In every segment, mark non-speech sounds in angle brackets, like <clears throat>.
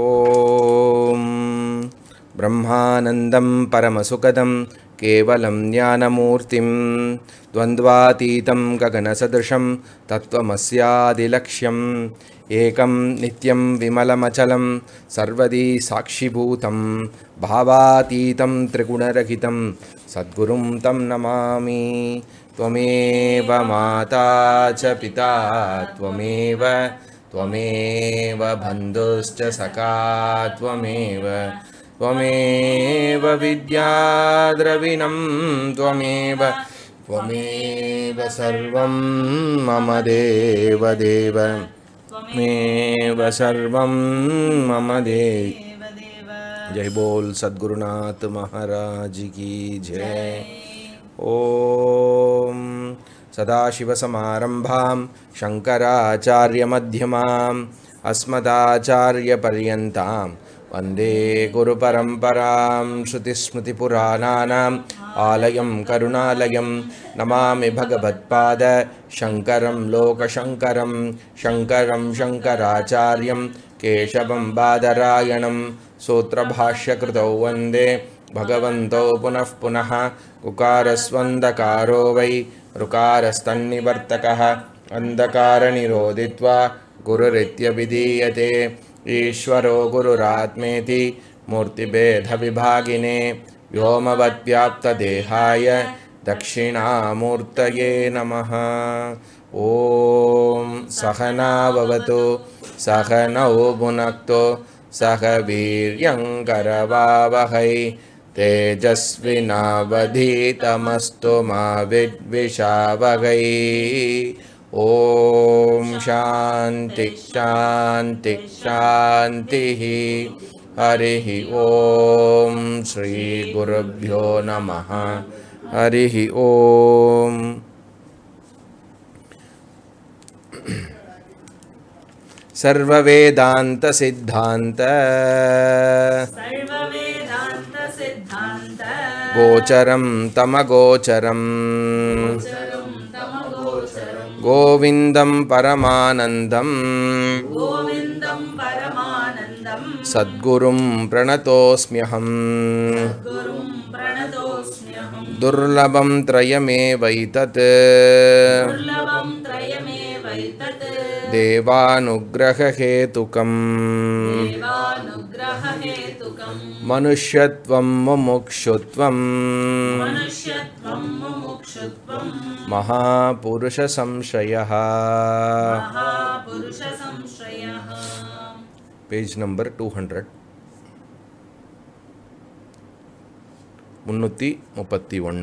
ॐ ब्रह्मानन्दं परमसुखदं केवलं ज्ञानमूर्तिं द्वन्द्वातीतं गगनसदृशं तत्त्वमस्यादिलक्ष्यम् एकं नित्यं विमलमचलं सर्वदी साक्षिभूतं भावातीतं त्रिगुणरहितं सद्गुरुं तं नमामि त्वमेव माता च पिता त्वमेव त्वमेव बन्धुश्च सखा त्वमेव त्वमेव विद्याद्रविणं त्वमेव त्वमेव सर्वं मम देवदेव त्वमेव सर्वं मम दे जय बोल् सद्गुरुनाथमहाराजिकी जय ओम सदाशिवसमारम्भां शङ्कराचार्यमध्यमाम् अस्मदाचार्यपर्यन्तां वन्दे गुरुपरम्परां श्रुतिस्मृतिपुराणानाम् आलयं करुणालयं नमामि भगवत्पाद शङ्करं लोकशङ्करं शङ्करं शङ्कराचार्यं केशवं बादरायणं सूत्रभाष्यकृतौ वन्दे भगवन्तौ पुनः पुनः कुकारस्वन्दकारो वै रुकारस्तन्निवर्तकः अन्धकारनिरोदित्वा गुरुरित्यभिधीयते ईश्वरो गुरुरात्मेति मूर्तिभेदविभागिने व्योमवत् दक्षिणामूर्तये नमः ॐ सहना भवतु सहनौ भुनक्तो सह वीर्यङ्करवावहै तेजस्विनावधीतमस्तु मा विद्विषावगै ॐ शान्ति शान्तिः हरिः ॐ श्रीगुरुभ्यो नमः हरिः ॐ सर्ववेदान्तसिद्धान्त गोचरं तमगोचरं गोविन्दं परमानन्दं सद्गुरुं प्रणतोऽस्म्यहम् दुर्लभं त्रयमेवैतत् दुर्लभं त्रयमेवैतत् देवानुग्रहहेतुकम् मनुष्यत्वं मुमुक्षुत्वम् महापुरुषसंशयः पेज् नम्बर् टु हण्ड्रेड् मूति मुपत्ति ओन्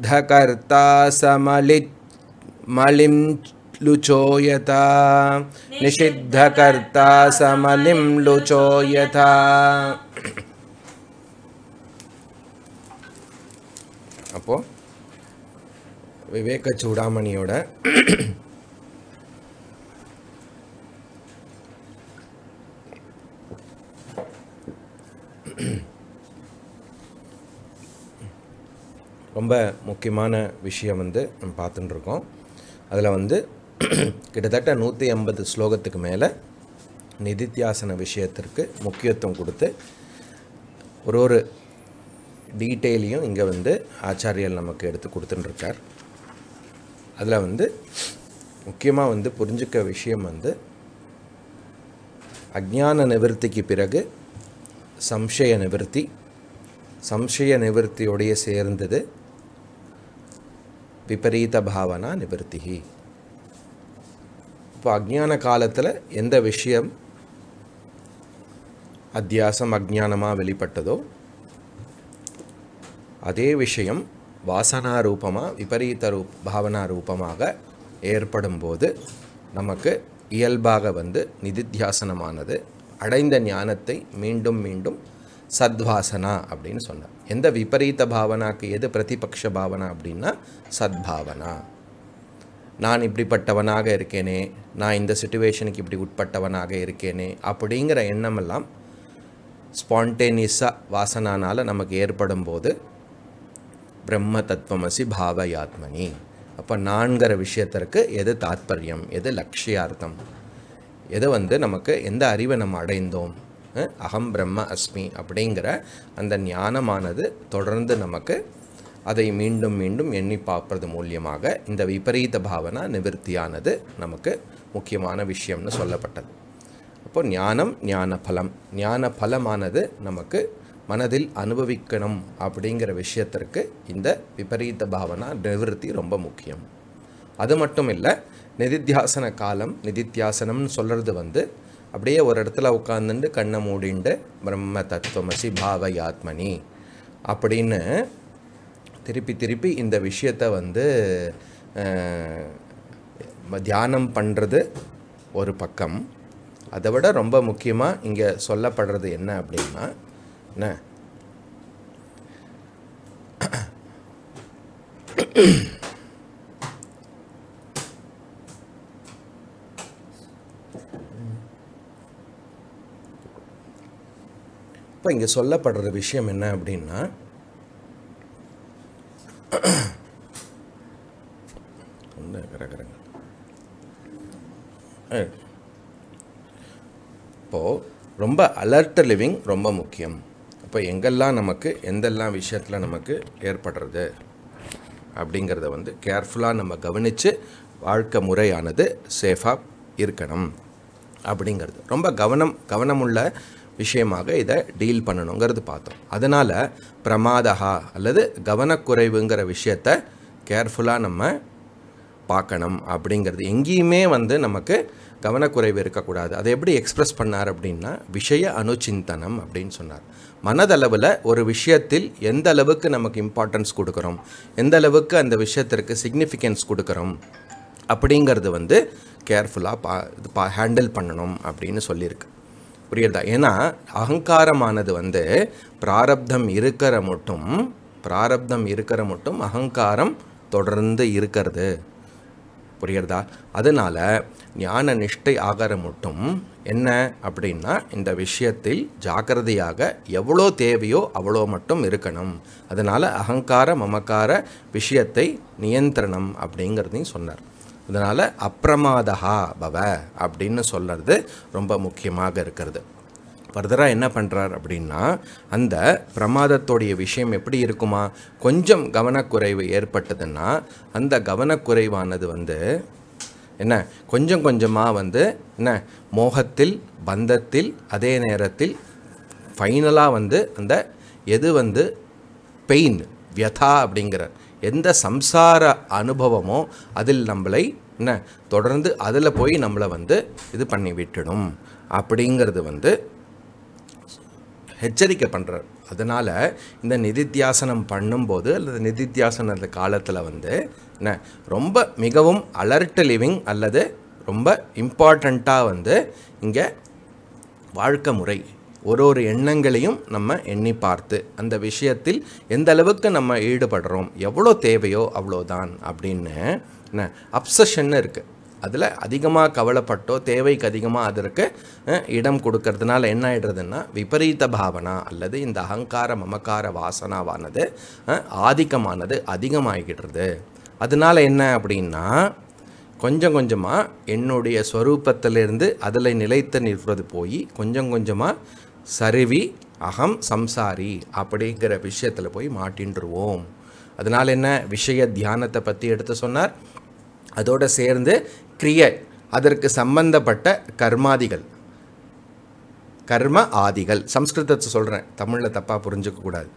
य निषिद्धकर्ता समलिं लुचोयत अपो विवेकचूडामण्यो ரொம்ப முக்கியமான விஷயம் வந்து நம்ம பார்த்துட்டுருக்கோம் அதில் வந்து <clears throat> கிட்டத்தட்ட நூற்றி ஐம்பது ஸ்லோகத்துக்கு மேலே நிதித்தியாசன விஷயத்திற்கு முக்கியத்துவம் கொடுத்து ஒரு ஒரு டீட்டெயிலையும் இங்கே வந்து ஆச்சாரியல் நமக்கு எடுத்து கொடுத்துட்டுருக்கார் அதில் வந்து முக்கியமாக வந்து புரிஞ்சுக்க விஷயம் வந்து அஜான நிவர்த்திக்கு பிறகு சம்சய நிவர்த்தி சம்சய நிவர்த்தியோடைய சேர்ந்தது விபரீத பாவனா நிவர்த்தி இப்போ அக்ஞான காலத்தில் எந்த விஷயம் அத்தியாசம் அஜ்ஞானமாக வெளிப்பட்டதோ அதே விஷயம் வாசனா ரூபமாக விபரீத ரூப் பாவனா ரூபமாக ஏற்படும் போது நமக்கு இயல்பாக வந்து நிதித்தியாசனமானது அடைந்த ஞானத்தை மீண்டும் மீண்டும் சத்வாசனா அப்படின்னு சொன்னார் எந்த விபரீத பாவனாக்கு எது பிரதிபக்ஷ பாவனா அப்படின்னா சத்பாவனா நான் இப்படிப்பட்டவனாக இருக்கேனே நான் இந்த சுச்சுவேஷனுக்கு இப்படி உட்பட்டவனாக இருக்கேனே அப்படிங்கிற எண்ணமெல்லாம் ஸ்பான்டேனியஸாக வாசனானால் நமக்கு ஏற்படும் போது பிரம்ம தத்துவமசி பாவயாத்மனி அப்போ நான்கிற விஷயத்திற்கு எது தாத்பரியம் எது லட்சியார்த்தம் எது வந்து நமக்கு எந்த அறிவை நம்ம அடைந்தோம் அகம் பிரம்ம அஸ்மி அப்படிங்கிற அந்த ஞானமானது தொடர்ந்து நமக்கு அதை மீண்டும் மீண்டும் எண்ணி பார்ப்பது மூலியமாக இந்த விபரீத பாவனா நிவர்த்தியானது நமக்கு முக்கியமான விஷயம்னு சொல்லப்பட்டது அப்போ ஞானம் ஞான பலம் ஞான பலமானது நமக்கு மனதில் அனுபவிக்கணும் அப்படிங்கிற விஷயத்திற்கு இந்த விபரீத பாவனா நிவர்த்தி ரொம்ப முக்கியம் அது மட்டும் இல்லை நிதித்தியாசன காலம் நிதித்தியாசனம்னு சொல்கிறது வந்து அப்படியே ஒரு இடத்துல உட்காந்துட்டு கண்ணை மூடிண்டு பிரம்ம தத்துவமசி பாவயாத்மனி அப்படின்னு திருப்பி திருப்பி இந்த விஷயத்தை வந்து தியானம் பண்ணுறது ஒரு பக்கம் அதை விட ரொம்ப முக்கியமாக இங்கே சொல்லப்படுறது என்ன அப்படின்னா என்ன இப்போ இங்கே சொல்லப்படுற விஷயம் என்ன அப்படின்னா இப்போது ரொம்ப அலர்ட் லிவிங் ரொம்ப முக்கியம் இப்போ எங்கெல்லாம் நமக்கு எந்தெல்லாம் விஷயத்தில் நமக்கு ஏற்படுறது அப்படிங்கிறத வந்து கேர்ஃபுல்லாக நம்ம கவனித்து வாழ்க்கை முறையானது சேஃபாக இருக்கணும் அப்படிங்கிறது ரொம்ப கவனம் கவனமுள்ள விஷயமாக இதை டீல் பண்ணணுங்கிறது பார்த்தோம் அதனால் பிரமாதகா அல்லது கவனக்குறைவுங்கிற விஷயத்த கேர்ஃபுல்லாக நம்ம பார்க்கணும் அப்படிங்கிறது எங்கேயுமே வந்து நமக்கு கவனக்குறைவு இருக்கக்கூடாது அதை எப்படி எக்ஸ்ப்ரெஸ் பண்ணார் அப்படின்னா விஷய அனுச்சிந்தனம் அப்படின்னு சொன்னார் மனதளவில் ஒரு விஷயத்தில் எந்த அளவுக்கு நமக்கு இம்பார்ட்டன்ஸ் கொடுக்குறோம் எந்த அளவுக்கு அந்த விஷயத்திற்கு சிக்னிஃபிகன்ஸ் கொடுக்குறோம் அப்படிங்கிறது வந்து கேர்ஃபுல்லாக பா பா ஹேண்டில் பண்ணணும் அப்படின்னு சொல்லியிருக்கு புரியுதா ஏன்னா அகங்காரமானது வந்து பிராரப்தம் இருக்கிற மட்டும் பிராரப்தம் இருக்கிற மட்டும் அகங்காரம் தொடர்ந்து இருக்கிறது புரியுறதா அதனால் ஞான நிஷ்டை ஆகிற மட்டும் என்ன அப்படின்னா இந்த விஷயத்தில் ஜாக்கிரதையாக எவ்வளோ தேவையோ அவ்வளோ மட்டும் இருக்கணும் அதனால் அகங்கார மமக்கார விஷயத்தை நியந்திரணம் அப்படிங்கிறதையும் சொன்னார் அதனால் அப்ரமாதஹா பவ அப்படின்னு சொல்கிறது ரொம்ப முக்கியமாக இருக்கிறது ஃபர்தராக என்ன பண்ணுறார் அப்படின்னா அந்த பிரமாதத்தோடைய விஷயம் எப்படி இருக்குமா கொஞ்சம் கவனக்குறைவு ஏற்பட்டதுன்னா அந்த கவனக்குறைவானது வந்து என்ன கொஞ்சம் கொஞ்சமாக வந்து என்ன மோகத்தில் பந்தத்தில் அதே நேரத்தில் ஃபைனலாக வந்து அந்த எது வந்து பெயின் வியதா அப்படிங்கிற எந்த சம்சார அனுபவமோ அதில் நம்மளை என்ன தொடர்ந்து அதில் போய் நம்மளை வந்து இது பண்ணி விட்டுடும் அப்படிங்கிறது வந்து எச்சரிக்கை பண்ணுறார் அதனால் இந்த நிதித்தியாசனம் பண்ணும்போது அல்லது நிதித்தியாசன காலத்தில் வந்து என்ன ரொம்ப மிகவும் அலர்ட் லிவிங் அல்லது ரொம்ப இம்பார்ட்டண்ட்டாக வந்து இங்கே வாழ்க்கை முறை ஒரு ஒரு எண்ணங்களையும் நம்ம எண்ணி பார்த்து அந்த விஷயத்தில் எந்த அளவுக்கு நம்ம ஈடுபடுறோம் எவ்வளோ தேவையோ அவ்வளோதான் அப்படின்னு என்ன அப்சஷன் இருக்குது அதில் அதிகமாக கவலைப்பட்டோ தேவைக்கு அதிகமாக அதற்கு இடம் கொடுக்கறதுனால என்ன ஆகிடுறதுன்னா விபரீத பாவனா அல்லது இந்த அகங்கார மமக்கார வாசனாவானது ஆதிக்கமானது அதிகமாகிடுறது அதனால் என்ன அப்படின்னா கொஞ்சம் கொஞ்சமாக என்னுடைய ஸ்வரூபத்திலிருந்து அதில் நிலைத்து நிற்பது போய் கொஞ்சம் கொஞ்சமாக சருவி அகம் சம்சாரி அப்படிங்கிற விஷயத்தில் போய் மாட்டின்றுவோம் அதனால் என்ன விஷய தியானத்தை பற்றி எடுத்து சொன்னார் அதோடு சேர்ந்து கிரிய அதற்கு சம்பந்தப்பட்ட கர்மாதிகள் கர்ம ஆதிகள் சம்ஸ்கிருதத்தை சொல்கிறேன் தமிழில் தப்பாக புரிஞ்சிக்கக்கூடாது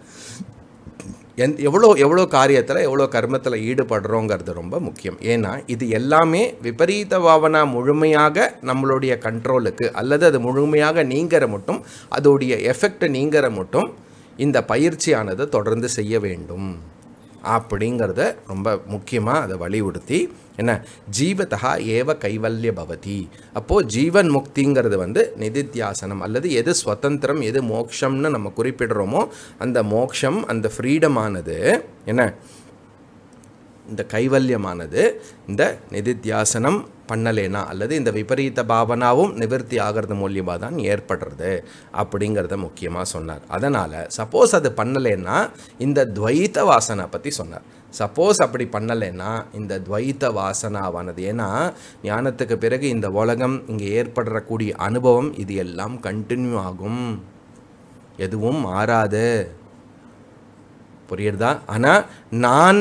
எந் எவ்வளோ எவ்வளோ காரியத்தில் எவ்வளோ கர்மத்தில் ஈடுபடுறோங்கிறது ரொம்ப முக்கியம் ஏன்னா இது எல்லாமே விபரீத பாவனா முழுமையாக நம்மளுடைய கண்ட்ரோலுக்கு அல்லது அது முழுமையாக நீங்கிற மட்டும் அதோடைய எஃபெக்ட் நீங்கிற மட்டும் இந்த பயிற்சியானது தொடர்ந்து செய்ய வேண்டும் அப்படிங்கிறத ரொம்ப முக்கியமாக அதை வலியுறுத்தி என்ன ஜீவதா ஏவ கைவல்ய பவதி அப்போது ஜீவன் முக்திங்கிறது வந்து நிதித்தியாசனம் அல்லது எது ஸ்வதந்திரம் எது மோக்ஷம்னு நம்ம குறிப்பிடுறோமோ அந்த மோக்ஷம் அந்த ஃப்ரீடமானது என்ன இந்த கைவல்யமானது இந்த நிதித்தியாசனம் பண்ணலேனா அல்லது இந்த விபரீத பாவனாவும் நிவர்த்தி ஆகிறது மூலியமாக தான் ஏற்படுறது அப்படிங்கிறத முக்கியமாக சொன்னார் அதனால் சப்போஸ் அது பண்ணலேன்னா இந்த துவைத்த வாசனை பற்றி சொன்னார் சப்போஸ் அப்படி பண்ணலைன்னா இந்த துவைத்த வாசனாவானது ஏன்னா ஞானத்துக்கு பிறகு இந்த உலகம் இங்கே ஏற்படுறக்கூடிய அனுபவம் இது எல்லாம் கண்டினியூ ஆகும் எதுவும் மாறாது புரியுறதா ஆனால் நான்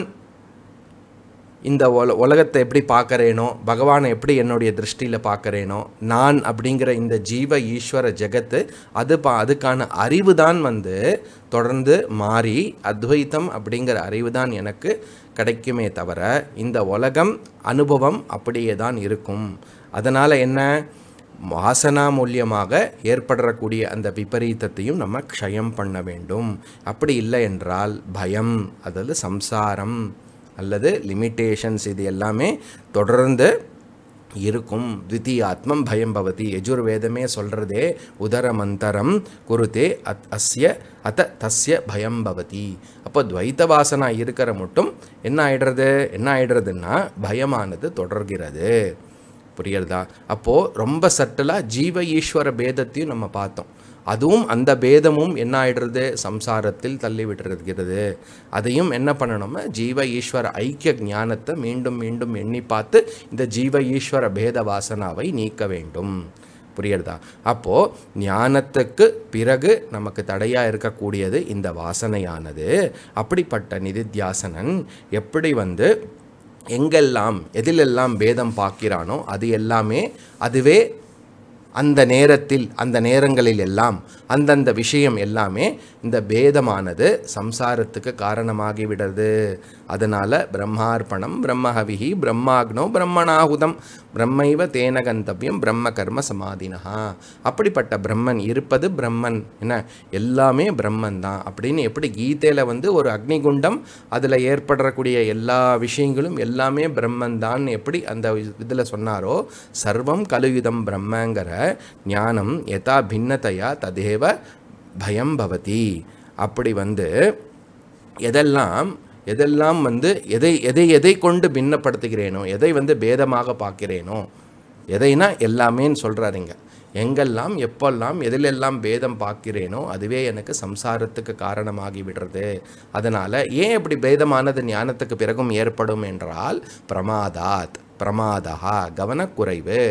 இந்த உல உலகத்தை எப்படி பார்க்குறேனோ பகவானை எப்படி என்னுடைய திருஷ்டியில் பார்க்குறேனோ நான் அப்படிங்கிற இந்த ஜீவ ஈஸ்வர ஜெகத்து அது பா அதுக்கான அறிவு தான் வந்து தொடர்ந்து மாறி அத்வைத்தம் அப்படிங்கிற அறிவு தான் எனக்கு கிடைக்குமே தவிர இந்த உலகம் அனுபவம் அப்படியே தான் இருக்கும் அதனால் என்ன வாசனா மூலியமாக ஏற்படக்கூடிய அந்த விபரீதத்தையும் நம்ம க்ஷயம் பண்ண வேண்டும் அப்படி இல்லை என்றால் பயம் அதாவது சம்சாரம் அல்லது லிமிட்டேஷன்ஸ் இது எல்லாமே தொடர்ந்து இருக்கும் ஆத்மம் பயம் பவதி யஜுர்வேதமே சொல்கிறதே உதரமந்தரம் குருதே அத் அஸ்ய அத்த தஸ்ய பயம் பவதி அப்போ துவைத்த வாசனா இருக்கிற மட்டும் என்ன ஆயிடுறது என்ன ஆயிடுறதுன்னா பயமானது தொடர்கிறது புரியுறதா அப்போது ரொம்ப சட்டலாக ஜீவ ஈஸ்வர பேதத்தையும் நம்ம பார்த்தோம் அதுவும் அந்த பேதமும் என்ன ஆயிடுறது சம்சாரத்தில் தள்ளி விட்டுருக்கிறது அதையும் என்ன பண்ணணுமோ ஜீவ ஈஸ்வர ஐக்கிய ஞானத்தை மீண்டும் மீண்டும் எண்ணி பார்த்து இந்த ஜீவ ஈஸ்வர பேத வாசனாவை நீக்க வேண்டும் புரியுறதா அப்போது ஞானத்துக்கு பிறகு நமக்கு தடையாக இருக்கக்கூடியது இந்த வாசனையானது அப்படிப்பட்ட நிதித்தியாசனன் எப்படி வந்து எங்கெல்லாம் எதிலெல்லாம் பேதம் பார்க்கிறானோ அது எல்லாமே அதுவே அந்த நேரத்தில் அந்த நேரங்களில் எல்லாம் அந்தந்த விஷயம் எல்லாமே இந்த பேதமானது சம்சாரத்துக்கு காரணமாகி விடுறது அதனால் பிரம்மார்ப்பணம் பிரம்மஹவிஹி பிரம்மாக்னோ பிரம்மணாகுதம் பிரம்மைவ தேனகந்தவியம் பிரம்ம கர்ம சமாதினா அப்படிப்பட்ட பிரம்மன் இருப்பது பிரம்மன் என்ன எல்லாமே பிரம்மன் தான் அப்படின்னு எப்படி கீதையில் வந்து ஒரு அக்னிகுண்டம் அதில் ஏற்படக்கூடிய எல்லா விஷயங்களும் எல்லாமே பிரம்மன் தான் எப்படி அந்த இதில் சொன்னாரோ சர்வம் கலுயுதம் பிரம்மங்கிற ஞானம் எதா பின்னத்தையா ததேவ ஏவ பயம் பவதி அப்படி வந்து எதெல்லாம் எதெல்லாம் வந்து எதை எதை எதை கொண்டு பின்னப்படுத்துகிறேனோ எதை வந்து பேதமாக பார்க்கிறேனோ எதைனா எல்லாமேன்னு சொல்கிறாருங்க எங்கெல்லாம் எப்பெல்லாம் எதிலெல்லாம் பேதம் பார்க்கிறேனோ அதுவே எனக்கு சம்சாரத்துக்கு காரணமாகி விடுறது அதனால் ஏன் இப்படி பேதமானது ஞானத்துக்கு பிறகும் ஏற்படும் என்றால் பிரமாதாத் பிரமாதா கவனக்குறைவு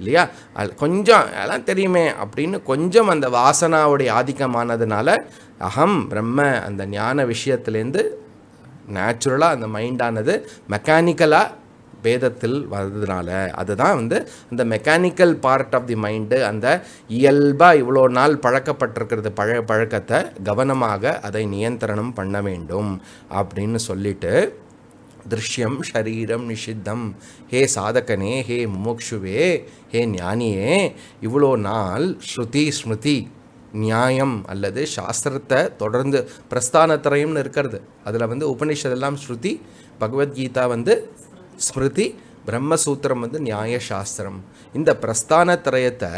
இல்லையா அது கொஞ்சம் அதெல்லாம் தெரியுமே அப்படின்னு கொஞ்சம் அந்த வாசனாவுடைய ஆதிக்கமானதுனால அகம் பிரம்ம அந்த ஞான விஷயத்துலேருந்து நேச்சுரலாக அந்த மைண்டானது மெக்கானிக்கலாக வேதத்தில் வந்ததுனால அதுதான் வந்து அந்த mechanical part of the mind அந்த இயல்பாக இவ்வளோ நாள் பழக்கப்பட்டிருக்கிறது பழ பழக்கத்தை கவனமாக அதை நியந்திரணம் பண்ண வேண்டும் அப்படின்னு சொல்லிட்டு திருஷ்யம் ஷரீரம் நிஷித்தம் ஹே சாதகனே ஹே முமுக்ஷுவே ஹே ஞானியே இவ்வளோ நாள் ஸ்ருதி ஸ்மிருதி நியாயம் அல்லது சாஸ்திரத்தை தொடர்ந்து பிரஸ்தானத்திரையம்னு இருக்கிறது அதில் வந்து உபனிஷதெல்லாம் ஸ்ருதி பகவத்கீதா வந்து ஸ்மிருதி பிரம்மசூத்திரம் வந்து நியாயசாஸ்திரம் இந்த பிரஸ்தான திரயத்தை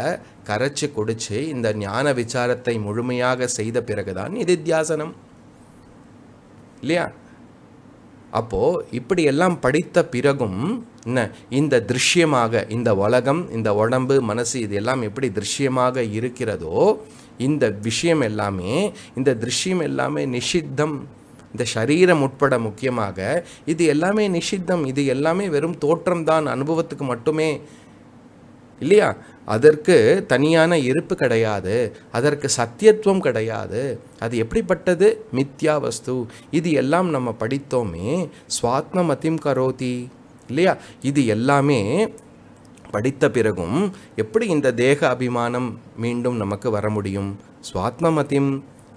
கரைச்சி கொடுத்து இந்த ஞான விசாரத்தை முழுமையாக செய்த பிறகுதான் நிதித்தியாசனம் இல்லையா அப்போது இப்படியெல்லாம் படித்த பிறகும் என்ன இந்த திருஷ்யமாக இந்த உலகம் இந்த உடம்பு மனசு இது எல்லாம் எப்படி திருஷ்யமாக இருக்கிறதோ இந்த விஷயம் எல்லாமே இந்த திருஷ்யம் எல்லாமே நிஷித்தம் இந்த சரீரம் உட்பட முக்கியமாக இது எல்லாமே நிஷித்தம் இது எல்லாமே வெறும் தோற்றம்தான் அனுபவத்துக்கு மட்டுமே இல்லையா அதற்கு தனியான இருப்பு கிடையாது அதற்கு சத்தியத்துவம் கிடையாது அது எப்படிப்பட்டது மித்யா வஸ்து இது எல்லாம் நம்ம படித்தோமே சுவாத்மமதிம் கரோதி இல்லையா இது எல்லாமே படித்த பிறகும் எப்படி இந்த தேக அபிமானம் மீண்டும் நமக்கு வர முடியும் சுவாத்மமதிம்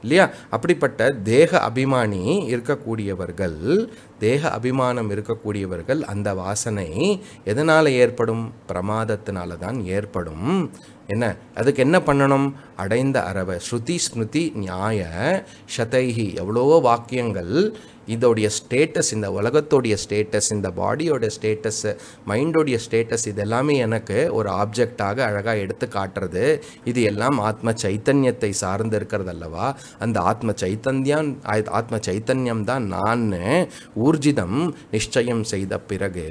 இல்லையா அப்படிப்பட்ட தேக அபிமானி இருக்கக்கூடியவர்கள் தேக அபிமானம் இருக்கக்கூடியவர்கள் அந்த வாசனை எதனால் ஏற்படும் பிரமாதத்தினால தான் ஏற்படும் என்ன அதுக்கு என்ன பண்ணணும் அடைந்த அறவை ஸ்ருதி ஸ்மிருதி நியாய சதைகி எவ்வளவோ வாக்கியங்கள் இதோடைய ஸ்டேட்டஸ் இந்த உலகத்தோடைய ஸ்டேட்டஸ் இந்த பாடியோட ஸ்டேட்டஸ்ஸு மைண்டோடைய ஸ்டேட்டஸ் இதெல்லாமே எனக்கு ஒரு ஆப்ஜெக்டாக அழகாக எடுத்து காட்டுறது இது எல்லாம் ஆத்ம சைத்தன்யத்தை சார்ந்து இருக்கிறது அல்லவா அந்த ஆத்ம சைத்தன்யம் ஆத்ம சைத்தன்யம் தான் நான் ஊர்ஜிதம் நிச்சயம் செய்த பிறகு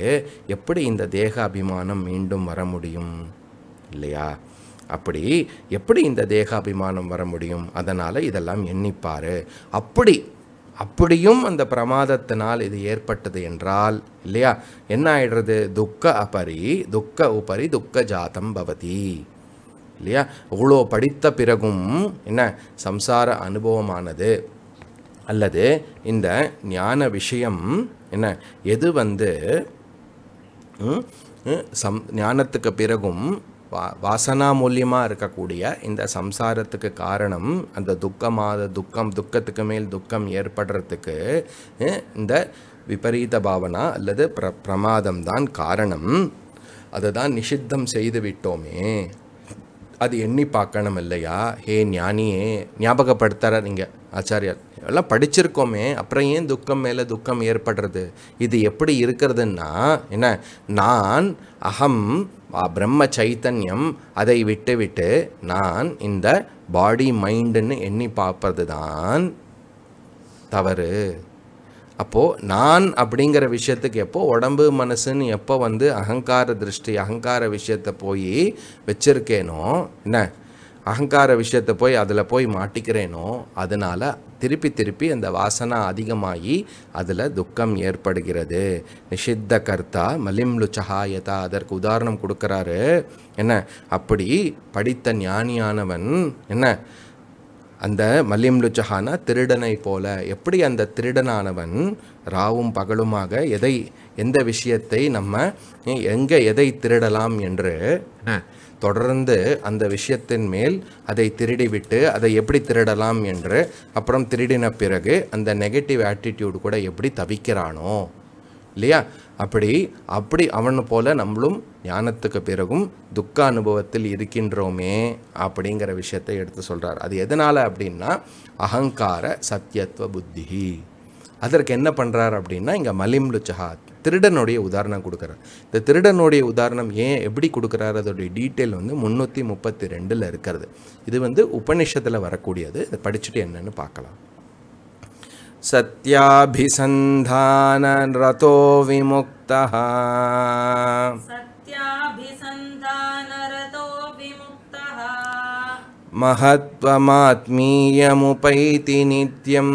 எப்படி இந்த தேக அபிமானம் மீண்டும் வர முடியும் இல்லையா அப்படி எப்படி இந்த தேகாபிமானம் வர முடியும் அதனால் இதெல்லாம் எண்ணிப்பார் அப்படி அப்படியும் அந்த பிரமாதத்தினால் இது ஏற்பட்டது என்றால் இல்லையா என்ன ஆயிடுறது துக்க அபரி துக்க உபரி துக்க ஜாதம் பவதி இல்லையா இவ்வளோ படித்த பிறகும் என்ன சம்சார அனுபவமானது அல்லது இந்த ஞான விஷயம் என்ன எது வந்து சம் ஞானத்துக்கு பிறகும் வா வாசனா மூலியமாக இருக்கக்கூடிய இந்த சம்சாரத்துக்கு காரணம் அந்த துக்கமாக துக்கம் துக்கத்துக்கு மேல் துக்கம் ஏற்படுறதுக்கு இந்த விபரீத பாவனா அல்லது பிர பிரமாதம் தான் காரணம் அதை தான் நிஷித்தம் செய்து விட்டோமே அது எண்ணி பார்க்கணும் இல்லையா ஹே ஞானியே ஞாபகப்படுத்துற நீங்கள் ஆச்சாரியார் எல்லாம் படிச்சிருக்கோமே அப்புறம் ஏன் துக்கம் மேலே துக்கம் ஏற்படுறது இது எப்படி இருக்கிறதுன்னா என்ன நான் அகம் பிரம்ம சைத்தன்யம் அதை விட்டுவிட்டு நான் இந்த பாடி மைண்டுன்னு எண்ணி பார்ப்பது தான் தவறு அப்போது நான் அப்படிங்கிற விஷயத்துக்கு எப்போ உடம்பு மனசுன்னு எப்போ வந்து அகங்கார திருஷ்டி அகங்கார விஷயத்தை போய் வச்சுருக்கேனோ என்ன அகங்கார விஷயத்தை போய் அதில் போய் மாட்டிக்கிறேனோ அதனால் திருப்பி திருப்பி அந்த வாசனை அதிகமாகி அதில் துக்கம் ஏற்படுகிறது நிஷித்த கர்த்தா மலிம்லு சஹாயதா அதற்கு உதாரணம் கொடுக்குறாரு என்ன அப்படி படித்த ஞானியானவன் என்ன அந்த சஹானா திருடனை போல எப்படி அந்த திருடனானவன் ராவும் பகலுமாக எதை எந்த விஷயத்தை நம்ம எங்கே எதை திருடலாம் என்று தொடர்ந்து அந்த விஷயத்தின் மேல் அதை திருடிவிட்டு அதை எப்படி திருடலாம் என்று அப்புறம் திருடின பிறகு அந்த நெகட்டிவ் ஆட்டிடியூட் கூட எப்படி தவிக்கிறானோ இல்லையா அப்படி அப்படி அவனை போல நம்மளும் ஞானத்துக்கு பிறகும் துக்க அனுபவத்தில் இருக்கின்றோமே அப்படிங்கிற விஷயத்தை எடுத்து சொல்கிறார் அது எதனால் அப்படின்னா அகங்கார சத்தியத்துவ புத்தி அதற்கு என்ன பண்ணுறார் அப்படின்னா இங்கே மலிம்லு மலிம்லுச்சஹா திருடனுடைய உதாரணம் கொடுக்குறாரு இந்த திருடனுடைய உதாரணம் ஏன் எப்படி கொடுக்குறாரு அதோடைய டீட்டெயில் வந்து முந்நூற்றி முப்பத்தி ரெண்டில் இருக்கிறது இது வந்து உபநிஷத்தில் வரக்கூடியது இதை படிச்சுட்டு என்னன்னு பார்க்கலாம் சத்யாபிசந்தான ரதோ விமுக்தா மகத்வமாத்மீயமுபைதி நித்யம்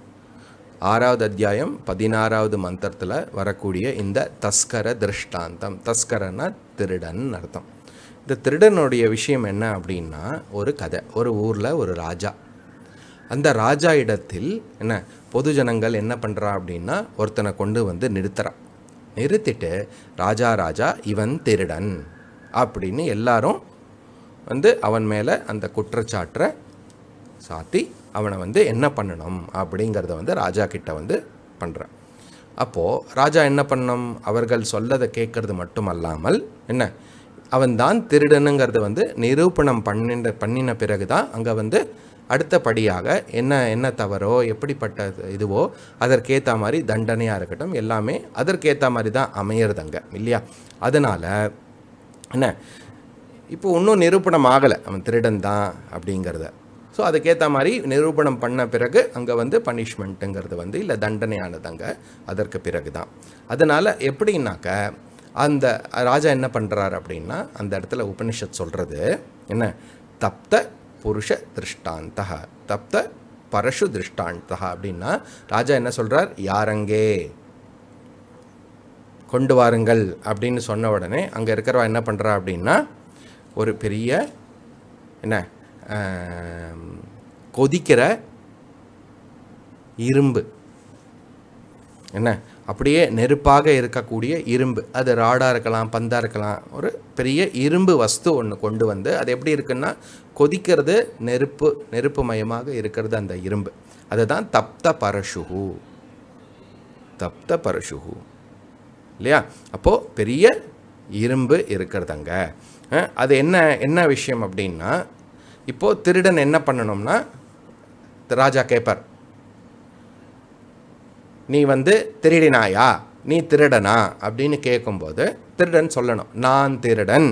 ஆறாவது அத்தியாயம் பதினாறாவது மந்திரத்தில் வரக்கூடிய இந்த தஸ்கர திருஷ்டாந்தம் தஸ்கரன்னா திருடன் அர்த்தம் இந்த திருடனுடைய விஷயம் என்ன அப்படின்னா ஒரு கதை ஒரு ஊரில் ஒரு ராஜா அந்த ராஜா இடத்தில் என்ன பொது ஜனங்கள் என்ன பண்ணுறா அப்படின்னா ஒருத்தனை கொண்டு வந்து நிறுத்துறான் நிறுத்திட்டு ராஜா ராஜா இவன் திருடன் அப்படின்னு எல்லாரும் வந்து அவன் மேலே அந்த குற்றச்சாட்டை சாத்தி அவனை வந்து என்ன பண்ணணும் அப்படிங்கிறத வந்து ராஜா கிட்ட வந்து பண்ணுறான் அப்போது ராஜா என்ன பண்ணணும் அவர்கள் சொல்லதை கேட்கறது மட்டுமல்லாமல் என்ன அவன் தான் திருடனுங்கிறது வந்து நிரூபணம் பண்ணின பண்ணின பிறகு தான் அங்கே வந்து அடுத்தபடியாக என்ன என்ன தவறோ எப்படிப்பட்ட இதுவோ அதற்கேற்ற மாதிரி தண்டனையாக இருக்கட்டும் எல்லாமே அதற்கேற்ற மாதிரி தான் அமையிறதுங்க இல்லையா அதனால் என்ன இப்போ இன்னும் நிரூபணம் ஆகலை அவன் திருடன் தான் அப்படிங்கிறத ஸோ அதுக்கேற்ற மாதிரி நிரூபணம் பண்ண பிறகு அங்கே வந்து பனிஷ்மெண்ட்டுங்கிறது வந்து இல்லை தண்டனையானது அங்கே அதற்கு பிறகு தான் அதனால் எப்படின்னாக்க அந்த ராஜா என்ன பண்ணுறாரு அப்படின்னா அந்த இடத்துல உபனிஷத் சொல்கிறது என்ன தப்த புருஷ திருஷ்டாந்தா தப்த பரஷு திருஷ்டாந்தா அப்படின்னா ராஜா என்ன சொல்கிறார் யாரங்கே கொண்டு வாருங்கள் அப்படின்னு சொன்ன உடனே அங்கே இருக்கிறவா என்ன பண்ணுறா அப்படின்னா ஒரு பெரிய என்ன கொதிக்கிற இரும்பு என்ன அப்படியே நெருப்பாக இருக்கக்கூடிய இரும்பு அது ராடாக இருக்கலாம் பந்தாக இருக்கலாம் ஒரு பெரிய இரும்பு வஸ்து ஒன்று கொண்டு வந்து அது எப்படி இருக்குன்னா கொதிக்கிறது நெருப்பு நெருப்பு மயமாக இருக்கிறது அந்த இரும்பு அதுதான் தப்த பரசுகு தப்த பரசுகு இல்லையா அப்போது பெரிய இரும்பு அங்கே அது என்ன என்ன விஷயம் அப்படின்னா இப்போது திருடன் என்ன பண்ணணும்னா ராஜா கேப்பர் நீ வந்து திருடினாயா நீ திருடனா அப்படின்னு கேட்கும்போது திருடன் சொல்லணும் நான் திருடன்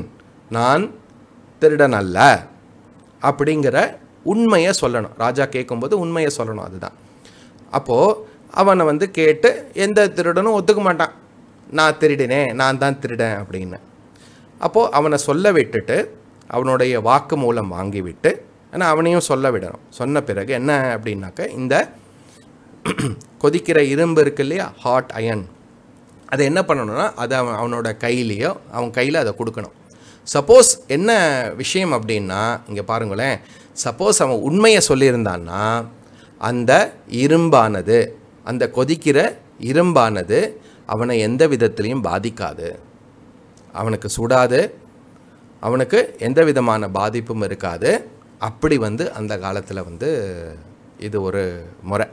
நான் திருடன் அல்ல அப்படிங்கிற உண்மையை சொல்லணும் ராஜா கேட்கும்போது உண்மையை சொல்லணும் அதுதான் அப்போது அவனை வந்து கேட்டு எந்த திருடனும் ஒத்துக்க மாட்டான் நான் திருடினேன் நான் தான் திருடன் அப்படின்னு அப்போது அவனை சொல்ல விட்டுட்டு அவனுடைய வாக்கு மூலம் வாங்கிவிட்டு ஆனால் அவனையும் சொல்ல விடணும் சொன்ன பிறகு என்ன அப்படின்னாக்க இந்த கொதிக்கிற இரும்பு இருக்கு இல்லையா ஹாட் அயன் அதை என்ன பண்ணணும்னா அதை அவன் அவனோட கையிலேயோ அவன் கையில் அதை கொடுக்கணும் சப்போஸ் என்ன விஷயம் அப்படின்னா இங்கே பாருங்களேன் சப்போஸ் அவன் உண்மையை சொல்லியிருந்தான்னா அந்த இரும்பானது அந்த கொதிக்கிற இரும்பானது அவனை எந்த விதத்துலேயும் பாதிக்காது அவனுக்கு சுடாது அவனுக்கு எந்த விதமான பாதிப்பும் இருக்காது அப்படி வந்து அந்த காலத்தில் வந்து இது ஒரு முறை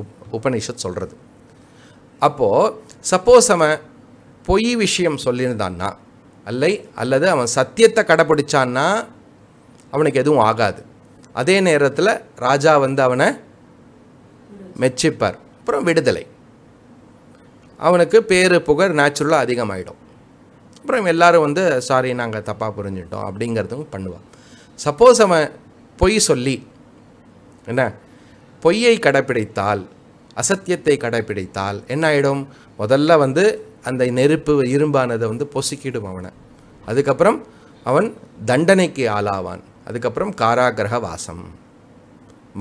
உப் உபநிஷத் சொல்கிறது அப்போது சப்போஸ் அவன் பொய் விஷயம் சொல்லியிருந்தான்னா அல்லை அல்லது அவன் சத்தியத்தை கடைப்பிடிச்சான்னா அவனுக்கு எதுவும் ஆகாது அதே நேரத்தில் ராஜா வந்து அவனை மெச்சிப்பார் அப்புறம் விடுதலை அவனுக்கு பேரு புகழ் நேச்சுரலாக அதிகமாகிடும் அப்புறம் எல்லோரும் வந்து சாரி நாங்கள் தப்பாக புரிஞ்சுட்டோம் அப்படிங்கிறதும் பண்ணுவான் சப்போஸ் அவன் பொய் சொல்லி என்ன பொய்யை கடைப்பிடித்தால் அசத்தியத்தை கடைப்பிடித்தால் என்ன ஆகிடும் முதல்ல வந்து அந்த நெருப்பு இரும்பானதை வந்து பொசுக்கிடும் அவனை அதுக்கப்புறம் அவன் தண்டனைக்கு ஆளாவான் அதுக்கப்புறம் காராகிரக வாசம்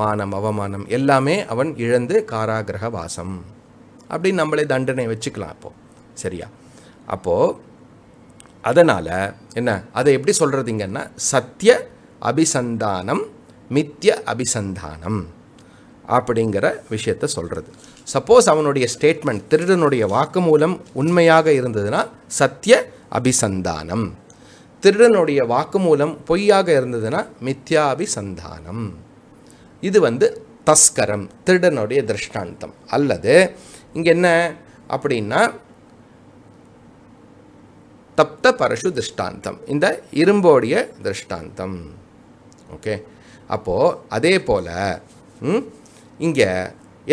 மானம் அவமானம் எல்லாமே அவன் இழந்து காராகிரக வாசம் அப்படின்னு நம்மளே தண்டனை வச்சுக்கலாம் அப்போது சரியா அப்போது அதனால் என்ன அதை எப்படி சொல்கிறதுங்கன்னா சத்திய அபிசந்தானம் மித்திய அபிசந்தானம் அப்படிங்கிற விஷயத்த சொல்கிறது சப்போஸ் அவனுடைய ஸ்டேட்மெண்ட் திருடனுடைய வாக்குமூலம் உண்மையாக இருந்ததுன்னா சத்திய அபிசந்தானம் திருடனுடைய வாக்குமூலம் பொய்யாக இருந்ததுன்னா மித்யா அபிசந்தானம் இது வந்து தஸ்கரம் திருடனுடைய திருஷ்டாந்தம் அல்லது இங்கே என்ன அப்படின்னா தப்த பரசு திருஷ்டாந்தம் இந்த இரும்போடைய திருஷ்டாந்தம் ஓகே அப்போது அதே போல் இங்கே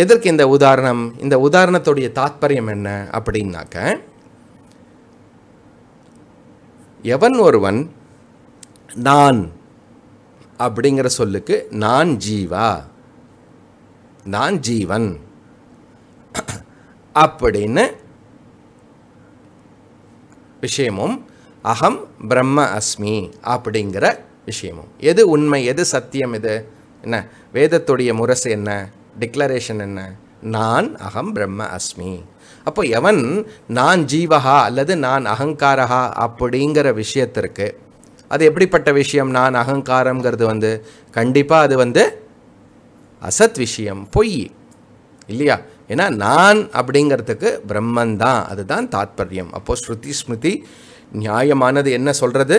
எதற்கு இந்த உதாரணம் இந்த உதாரணத்துடைய தாத்பரியம் என்ன அப்படின்னாக்க எவன் ஒருவன் நான் அப்படிங்கிற சொல்லுக்கு நான் ஜீவா நான் ஜீவன் அப்படின்னு விஷயமும் அகம் பிரம்ம அஸ்மி அப்படிங்கிற விஷயமும் எது உண்மை எது சத்தியம் எது என்ன வேதத்துடைய முரசு என்ன டிக்ளரேஷன் என்ன நான் அகம் பிரம்ம அஸ்மி அப்போ எவன் நான் ஜீவகா அல்லது நான் அகங்காரகா அப்படிங்கிற விஷயத்திற்கு அது எப்படிப்பட்ட விஷயம் நான் அகங்காரங்கிறது வந்து கண்டிப்பாக அது வந்து அசத் விஷயம் பொய் இல்லையா ஏன்னா நான் அப்படிங்கிறதுக்கு பிரம்மன் தான் அதுதான் தாத்பரியம் அப்போது ஸ்ருதி ஸ்மிருதி நியாயமானது என்ன சொல்கிறது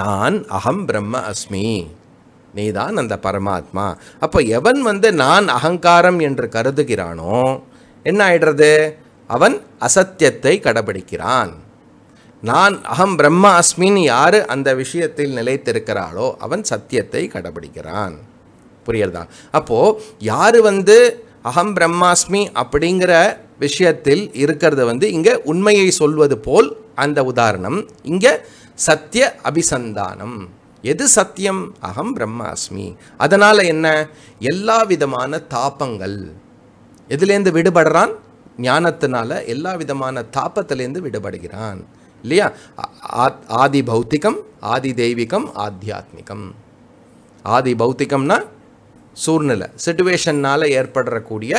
நான் அகம் பிரம்ம அஸ்மி நீ தான் அந்த பரமாத்மா அப்போ எவன் வந்து நான் அகங்காரம் என்று கருதுகிறானோ என்ன ஆயிடுறது அவன் அசத்தியத்தை கடைபிடிக்கிறான் நான் அகம் பிரம்ம அஸ்மின்னு யார் அந்த விஷயத்தில் நிலைத்திருக்கிறாளோ அவன் சத்தியத்தை கடைபிடிக்கிறான் புரியுறதா அப்போது யார் வந்து அகம் பிரம்மாஸ்மி அப்படிங்கிற விஷயத்தில் இருக்கிறது வந்து இங்கே உண்மையை சொல்வது போல் அந்த உதாரணம் இங்கே சத்திய அபிசந்தானம் எது சத்தியம் அகம் பிரம்மாஸ்மி அதனால் என்ன எல்லா விதமான தாப்பங்கள் எதுலேருந்து விடுபடுறான் ஞானத்தினால எல்லா விதமான தாப்பத்திலேருந்து விடுபடுகிறான் இல்லையா ஆதி பௌத்திகம் ஆதி தெய்வீகம் ஆத்தியாத்மிகம் ஆதி பௌத்திகம்னா சூழ்நிலை சுச்சுவேஷன்னால் ஏற்படுறக்கூடிய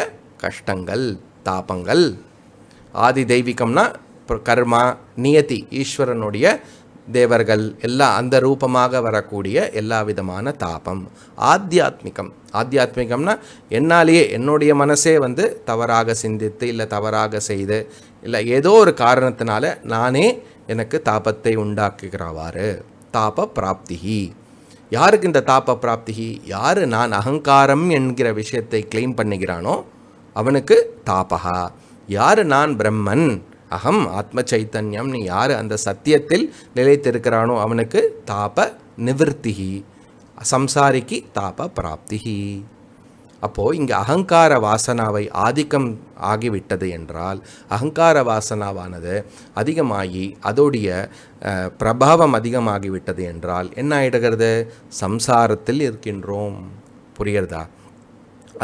கஷ்டங்கள் தாபங்கள் ஆதி தெய்வீகம்னா கர்மா நியதி ஈஸ்வரனுடைய தேவர்கள் எல்லா அந்த ரூபமாக வரக்கூடிய எல்லா விதமான தாபம் ஆத்தியாத்மிகம் ஆத்தியாத்மிகம்னா என்னாலேயே என்னுடைய மனசே வந்து தவறாக சிந்தித்து இல்லை தவறாக செய்து இல்லை ஏதோ ஒரு காரணத்தினால நானே எனக்கு தாபத்தை உண்டாக்குகிறவாறு தாப பிராப்திகி யாருக்கு இந்த தாப பிராப்திகி யார் நான் அகங்காரம் என்கிற விஷயத்தை கிளைம் பண்ணுகிறானோ அவனுக்கு தாபகா யார் நான் பிரம்மன் அகம் ஆத்ம சைத்தன்யம்னு யார் அந்த சத்தியத்தில் நிலைத்திருக்கிறானோ அவனுக்கு தாப நிவர்த்திகி சம்சாரிக்கு தாப பிராப்திகி அப்போது இங்கே அகங்கார வாசனாவை ஆதிக்கம் ஆகிவிட்டது என்றால் அகங்கார வாசனாவானது அதிகமாகி அதோடைய பிரபாவம் அதிகமாகிவிட்டது என்றால் என்ன ஆகிடுகிறது சம்சாரத்தில் இருக்கின்றோம் புரிகிறதா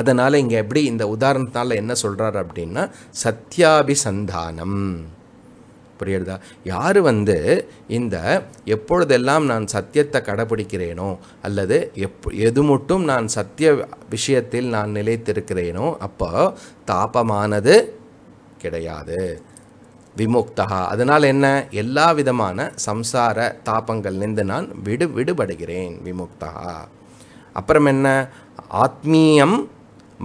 அதனால் இங்கே எப்படி இந்த உதாரணத்தினால் என்ன சொல்கிறார் அப்படின்னா சத்யாபிசந்தானம் புரியுறதா யார் வந்து இந்த எப்பொழுதெல்லாம் நான் சத்தியத்தை கடைபிடிக்கிறேனோ அல்லது எப் எது மட்டும் நான் சத்திய விஷயத்தில் நான் நிலைத்திருக்கிறேனோ அப்போ தாபமானது கிடையாது விமுக்தா அதனால் என்ன எல்லா விதமான சம்சார தாபங்கள்லேருந்து நான் விடு விடுபடுகிறேன் விமுக்தா அப்புறம் என்ன ஆத்மீயம்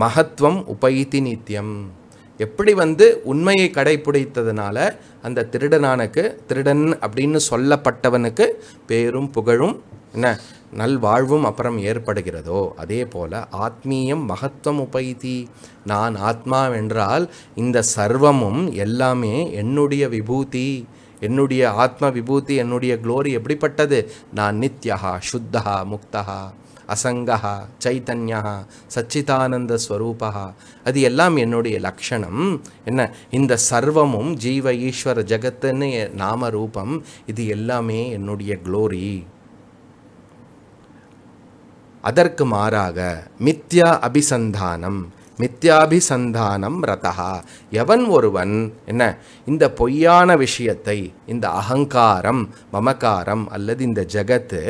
மகத்துவம் உபைத்தி நித்தியம் எப்படி வந்து உண்மையை கடைபிடித்ததுனால அந்த திருடனானுக்கு திருடன் அப்படின்னு சொல்லப்பட்டவனுக்கு பேரும் புகழும் என்ன நல்வாழ்வும் அப்புறம் ஏற்படுகிறதோ அதே போல் ஆத்மீயம் மகத்துவம் உபைதி நான் ஆத்மாவென்றால் இந்த சர்வமும் எல்லாமே என்னுடைய விபூதி என்னுடைய ஆத்ம விபூதி என்னுடைய க்ளோரி எப்படிப்பட்டது நான் நித்யா சுத்தா முக்தகா அசங்கா சைத்தன்யா சச்சிதானந்த ஸ்வரூபா அது எல்லாம் என்னுடைய லக்ஷணம் என்ன இந்த சர்வமும் ஜீவ ஈஸ்வர ஜகத்துன்னு நாம ரூபம் இது எல்லாமே என்னுடைய க்ளோரி அதற்கு மாறாக மித்யா அபிசந்தானம் மித்யாபிசந்தானம் ரதா எவன் ஒருவன் என்ன இந்த பொய்யான விஷயத்தை இந்த அகங்காரம் மமக்காரம் அல்லது இந்த ஜகத்து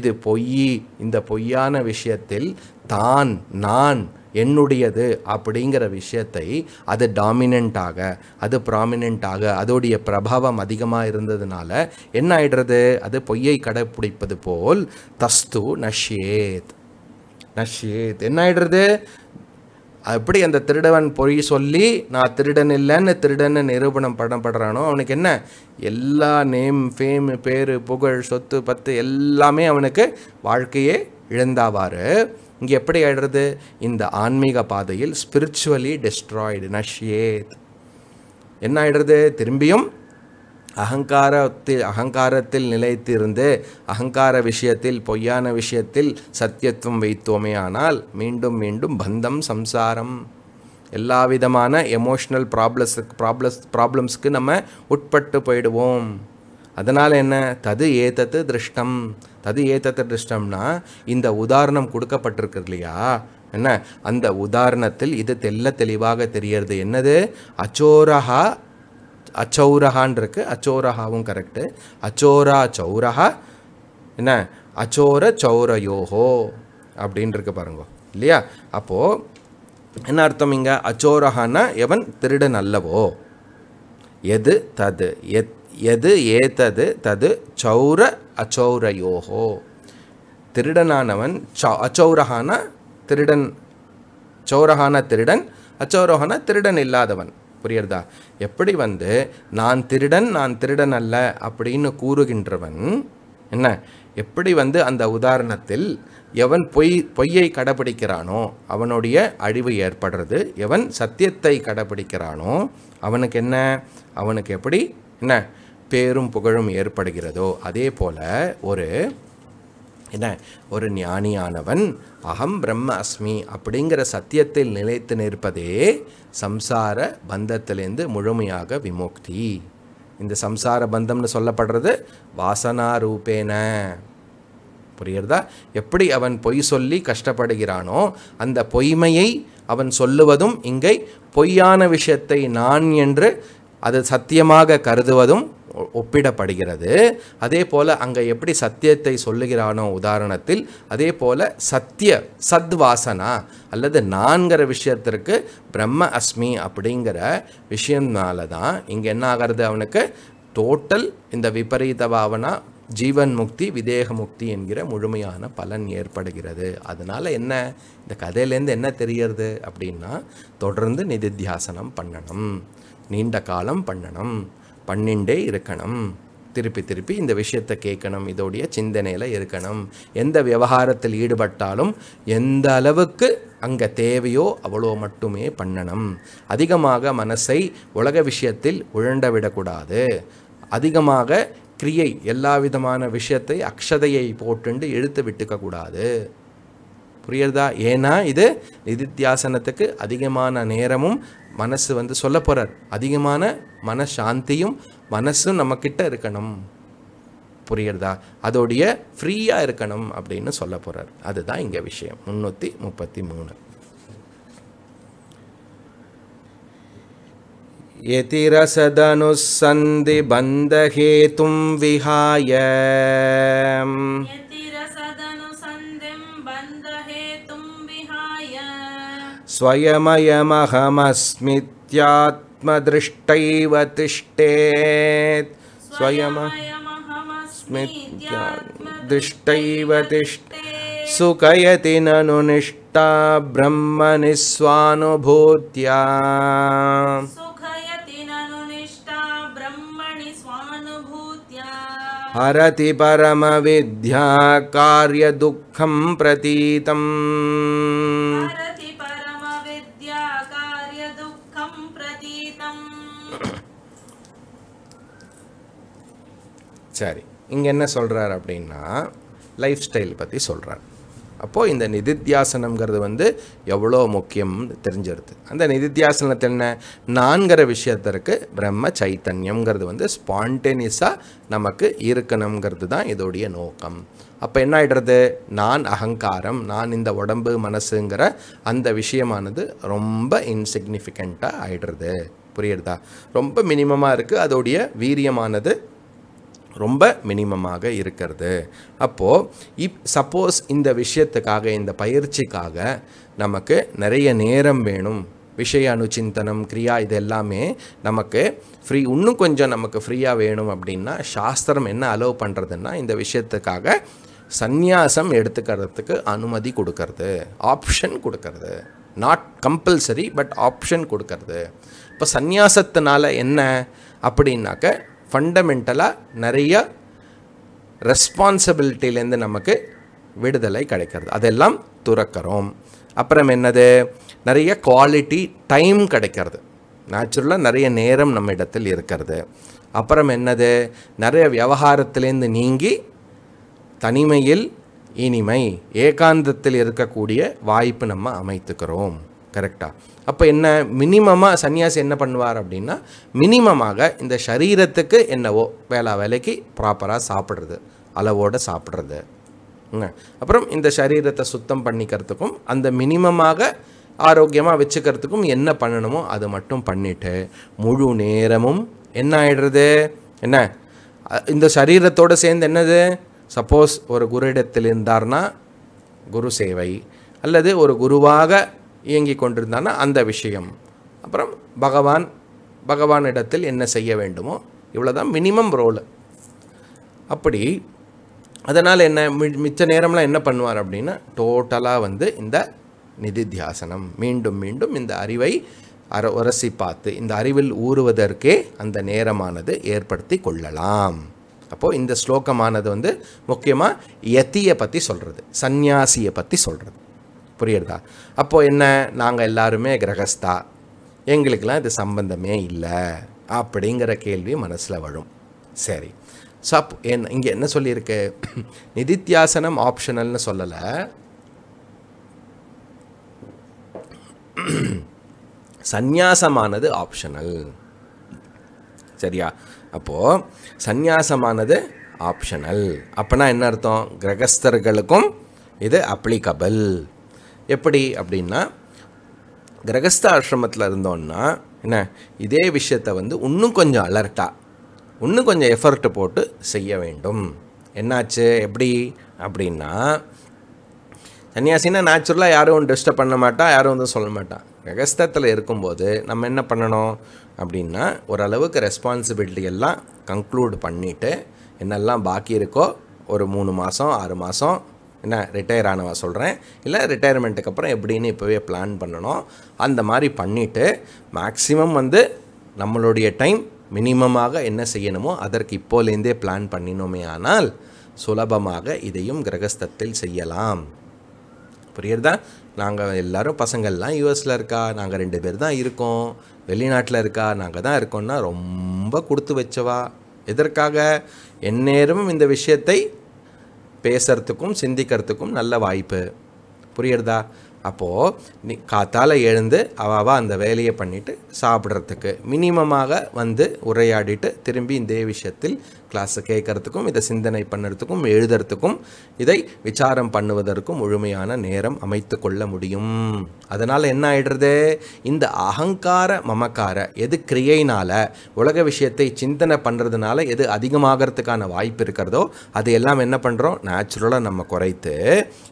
இது பொய் இந்த பொய்யான விஷயத்தில் தான் நான் என்னுடையது அப்படிங்கிற விஷயத்தை அது டாமினண்ட்டாக அது ப்ராமினண்ட்டாக அதோடைய பிரபாவம் அதிகமாக இருந்ததுனால என்ன ஆயிடுறது அது பொய்யை கடைப்பிடிப்பது போல் தஸ்து நஷ்யேத் நஷ்யேத் என்ன ஆயிடுறது அப்படி அந்த திருடவன் பொய் சொல்லி நான் திருடன் இல்லைன்னு திருடன்னு நிரூபணம் படம் படுறானோ அவனுக்கு என்ன எல்லா நேம் ஃபேமு பேர் புகழ் சொத்து பத்து எல்லாமே அவனுக்கு வாழ்க்கையே இழந்தாவார் இங்கே எப்படி ஆயிடுறது இந்த ஆன்மீக பாதையில் ஸ்பிரிச்சுவலி டெஸ்ட்ராய்டு நஷ்யேத் என்ன ஆயிடுறது திரும்பியும் அகங்காரத்தில் அகங்காரத்தில் நிலைத்திருந்து அகங்கார விஷயத்தில் பொய்யான விஷயத்தில் சத்தியத்துவம் வைத்தோமே ஆனால் மீண்டும் மீண்டும் பந்தம் சம்சாரம் எல்லா விதமான எமோஷ்னல் ப்ராப்ளஸுக்கு ப்ராப்ளஸ் ப்ராப்ளம்ஸ்க்கு நம்ம உட்பட்டு போயிடுவோம் அதனால் என்ன தது ஏத்தத்து திருஷ்டம் தது ஏத்தத்து திருஷ்டம்னா இந்த உதாரணம் கொடுக்கப்பட்டிருக்கு இல்லையா என்ன அந்த உதாரணத்தில் இது தெல்ல தெளிவாக தெரியறது என்னது அச்சோரஹா அச்சௌரஹான் இருக்கு அச்சோரஹாவும் கரெக்டு அச்சோரா சௌரஹா என்ன அச்சோர சௌரயோஹோ அப்படின்னு இருக்கு பாருங்க இல்லையா அப்போ என்ன அர்த்தம் இங்கே அச்சோரஹானா எவன் திருடன் அல்லவோ எது தது எத் எது ஏதது தது சௌர அச்சௌரயோகோ திருடனானவன் சௌ அச்சௌரஹானா திருடன் சௌரஹான திருடன் அச்சௌரஹானா திருடன் இல்லாதவன் புரியுறதா எப்படி வந்து நான் திருடன் நான் திருடன் அல்ல அப்படின்னு கூறுகின்றவன் என்ன எப்படி வந்து அந்த உதாரணத்தில் எவன் பொய் பொய்யை கடைபிடிக்கிறானோ அவனுடைய அழிவு ஏற்படுறது எவன் சத்தியத்தை கடைபிடிக்கிறானோ அவனுக்கு என்ன அவனுக்கு எப்படி என்ன பேரும் புகழும் ஏற்படுகிறதோ அதே போல் ஒரு என்ன ஒரு ஞானியானவன் அகம் பிரம்ம அஸ்மி அப்படிங்கிற சத்தியத்தில் நிலைத்து நிற்பதே சம்சார பந்தத்திலேருந்து முழுமையாக விமுக்தி இந்த சம்சார பந்தம்னு சொல்லப்படுறது வாசனா ரூபேன புரியுறதா எப்படி அவன் பொய் சொல்லி கஷ்டப்படுகிறானோ அந்த பொய்மையை அவன் சொல்லுவதும் இங்கே பொய்யான விஷயத்தை நான் என்று அது சத்தியமாக கருதுவதும் ஒப்பிடப்படுகிறது அதே போல் அங்கே எப்படி சத்தியத்தை சொல்லுகிறானோ உதாரணத்தில் அதே போல் சத்திய சத்வாசனா அல்லது நான்கிற விஷயத்திற்கு பிரம்ம அஸ்மி அப்படிங்கிற விஷயம்னால தான் இங்கே என்ன ஆகிறது அவனுக்கு டோட்டல் இந்த விபரீத பாவனா ஜீவன் முக்தி விதேக முக்தி என்கிற முழுமையான பலன் ஏற்படுகிறது அதனால் என்ன இந்த கதையிலேருந்து என்ன தெரியறது அப்படின்னா தொடர்ந்து நிதித்தியாசனம் பண்ணணும் நீண்ட காலம் பண்ணணும் பண்ணிண்டே இருக்கணும் திருப்பி திருப்பி இந்த விஷயத்தை கேட்கணும் இதோடைய சிந்தனையில் இருக்கணும் எந்த விவகாரத்தில் ஈடுபட்டாலும் எந்த அளவுக்கு அங்கே தேவையோ அவ்வளோ மட்டுமே பண்ணணும் அதிகமாக மனசை உலக விஷயத்தில் உழண்ட விடக்கூடாது அதிகமாக கிரியை எல்லா விதமான விஷயத்தை அக்ஷதையை போட்டுண்டு இழுத்து விட்டுக்கக்கூடாது புரியறதா ஏன்னா இது நிதித்தியாசனத்துக்கு அதிகமான நேரமும் மனசு வந்து சொல்ல போகிறார் அதிகமான மனசாந்தியும் மனசும் நம்மக்கிட்ட இருக்கணும் புரியறதா அதோடைய ஃப்ரீயாக இருக்கணும் அப்படின்னு சொல்ல போகிறார் அதுதான் இங்கே விஷயம் முந்நூற்றி முப்பத்தி மூணு यतिरसदनुस्सन्धिबन्धहेतुं विहाय स्वयमयमहमस्मित्यात्मदृष्टैव स्वयम दृष्टैव तिष्ठ सुखयति निष्ठा ब्रह्म निःस्वानुभूत्या हरति परमविद्या कार्यदुःखं प्रतीतम् சரி இங்கே என்ன சொல்கிறார் அப்படின்னா லைஃப் ஸ்டைல் பற்றி சொல்கிறார் அப்போது இந்த நிதித்தியாசனம்ங்கிறது வந்து எவ்வளோ முக்கியம்னு தெரிஞ்சிருது அந்த நிதித்தியாசனத்தில் என்ன நான்கிற விஷயத்திற்கு பிரம்ம சைத்தன்யம்ங்கிறது வந்து ஸ்பான்டேனியஸாக நமக்கு இருக்கணுங்கிறது தான் இதோடைய நோக்கம் அப்போ என்ன ஆகிடுறது நான் அகங்காரம் நான் இந்த உடம்பு மனசுங்கிற அந்த விஷயமானது ரொம்ப இன்சிக்னிஃபிகண்ட்டாக ஆகிடுறது புரியுறதா ரொம்ப மினிமமாக இருக்குது அதோடைய வீரியமானது ரொம்ப மினிமமாக இருக்கிறது அப்போது இப் சப்போஸ் இந்த விஷயத்துக்காக இந்த பயிற்சிக்காக நமக்கு நிறைய நேரம் வேணும் விஷய அனுச்சிந்தனம் கிரியா இது எல்லாமே நமக்கு ஃப்ரீ இன்னும் கொஞ்சம் நமக்கு ஃப்ரீயாக வேணும் அப்படின்னா சாஸ்திரம் என்ன அலோவ் பண்ணுறதுன்னா இந்த விஷயத்துக்காக சந்நியாசம் எடுத்துக்கிறதுக்கு அனுமதி கொடுக்கறது ஆப்ஷன் கொடுக்கறது நாட் கம்பல்சரி பட் ஆப்ஷன் கொடுக்கறது இப்போ சந்நியாசத்தினால என்ன அப்படின்னாக்க ஃபண்டமெண்டலாக நிறைய ரெஸ்பான்சிபிலிட்டிலேருந்து நமக்கு விடுதலை கிடைக்கிறது அதெல்லாம் துறக்கிறோம் அப்புறம் என்னது நிறைய குவாலிட்டி டைம் கிடைக்கிறது நேச்சுரலாக நிறைய நேரம் நம்ம இடத்தில் இருக்கிறது அப்புறம் என்னது நிறைய விவகாரத்திலேருந்து நீங்கி தனிமையில் இனிமை ஏகாந்தத்தில் இருக்கக்கூடிய வாய்ப்பு நம்ம அமைத்துக்கிறோம் கரெக்டாக அப்போ என்ன மினிமமாக சன்னியாசி என்ன பண்ணுவார் அப்படின்னா மினிமமாக இந்த சரீரத்துக்கு என்னவோ வேளா வேலைக்கு ப்ராப்பராக சாப்பிட்றது அளவோடு சாப்பிட்றது அப்புறம் இந்த சரீரத்தை சுத்தம் பண்ணிக்கிறதுக்கும் அந்த மினிமமாக ஆரோக்கியமாக வச்சுக்கிறதுக்கும் என்ன பண்ணணுமோ அது மட்டும் பண்ணிவிட்டு முழு நேரமும் என்ன ஆகிடுறது என்ன இந்த சரீரத்தோடு சேர்ந்து என்னது சப்போஸ் ஒரு குரு இடத்தில் இருந்தார்னா குரு சேவை அல்லது ஒரு குருவாக இயங்கி கொண்டிருந்தான்னா அந்த விஷயம் அப்புறம் பகவான் பகவானிடத்தில் என்ன செய்ய வேண்டுமோ இவ்வளோதான் மினிமம் ரோலு அப்படி அதனால் என்ன மிச்ச நேரம்லாம் என்ன பண்ணுவார் அப்படின்னா டோட்டலாக வந்து இந்த நிதித்தியாசனம் மீண்டும் மீண்டும் இந்த அறிவை அர உரசி பார்த்து இந்த அறிவில் ஊறுவதற்கே அந்த நேரமானது ஏற்படுத்தி கொள்ளலாம் அப்போது இந்த ஸ்லோகமானது வந்து முக்கியமாக யத்தியை பற்றி சொல்கிறது சந்நியாசியை பற்றி சொல்கிறது புரியுறதா அப்போது என்ன நாங்கள் எல்லாருமே கிரகஸ்தா எங்களுக்கெல்லாம் இது சம்பந்தமே இல்லை அப்படிங்கிற கேள்வி மனசில் வரும் சரி ஸோ அப் என் இங்கே என்ன சொல்லியிருக்கு நிதித்தியாசனம் ஆப்ஷனல்னு சொல்லலை சந்நியாசமானது ஆப்ஷனல் சரியா அப்போது சந்நியாசமானது ஆப்ஷனல் அப்போனா என்ன அர்த்தம் கிரகஸ்தர்களுக்கும் இது அப்ளிகபிள் எப்படி அப்படின்னா கிரகஸ்த ஆசிரமத்தில் இருந்தோன்னா என்ன இதே விஷயத்தை வந்து இன்னும் கொஞ்சம் அலர்ட்டாக இன்னும் கொஞ்சம் எஃபர்ட் போட்டு செய்ய வேண்டும் என்னாச்சு எப்படி அப்படின்னா சன்னியாசின்னா நேச்சுரலாக யாரும் ஒன்று டிஸ்டர்ப் பண்ண மாட்டா யாரும் வந்து சொல்ல மாட்டான் கிரகஸ்தத்தில் இருக்கும்போது நம்ம என்ன பண்ணணும் அப்படின்னா ஓரளவுக்கு ரெஸ்பான்சிபிலிட்டி எல்லாம் கன்க்ளூட் பண்ணிவிட்டு என்னெல்லாம் பாக்கி இருக்கோ ஒரு மூணு மாதம் ஆறு மாதம் என்ன ரிட்டையர் ஆனவன் சொல்கிறேன் இல்லை ரிட்டையர்மெண்ட்டுக்கு அப்புறம் எப்படின்னு இப்போவே பிளான் பண்ணணும் அந்த மாதிரி பண்ணிவிட்டு மேக்ஸிமம் வந்து நம்மளுடைய டைம் மினிமமாக என்ன செய்யணுமோ அதற்கு இப்போலேருந்தே பிளான் பண்ணினோமே ஆனால் சுலபமாக இதையும் கிரகஸ்தத்தில் செய்யலாம் புரியுறதா நாங்கள் எல்லோரும் பசங்கள்லாம் யூஎஸில் இருக்கா நாங்கள் ரெண்டு பேர் தான் இருக்கோம் வெளிநாட்டில் இருக்கா நாங்கள் தான் இருக்கோம்னா ரொம்ப கொடுத்து வச்சவா எதற்காக எந்நேரமும் இந்த விஷயத்தை பேசுறதுக்கும் சிந்திக்கிறதுக்கும் நல்ல வாய்ப்பு புரியுறதா அப்போது நீ காத்தால் எழுந்து அவாவா அந்த வேலையை பண்ணிவிட்டு சாப்பிட்றதுக்கு மினிமமாக வந்து உரையாடிட்டு திரும்பி இந்த விஷயத்தில் கிளாஸை கேட்குறதுக்கும் இதை சிந்தனை பண்ணுறதுக்கும் எழுதுறதுக்கும் இதை விசாரம் பண்ணுவதற்கும் முழுமையான நேரம் அமைத்து கொள்ள முடியும் அதனால் என்ன ஆகிடுறது இந்த அகங்கார மமக்கார எது கிரியைனால் உலக விஷயத்தை சிந்தனை பண்ணுறதுனால எது அதிகமாகிறதுக்கான வாய்ப்பு இருக்கிறதோ அது எல்லாம் என்ன பண்ணுறோம் நேச்சுரலாக நம்ம குறைத்து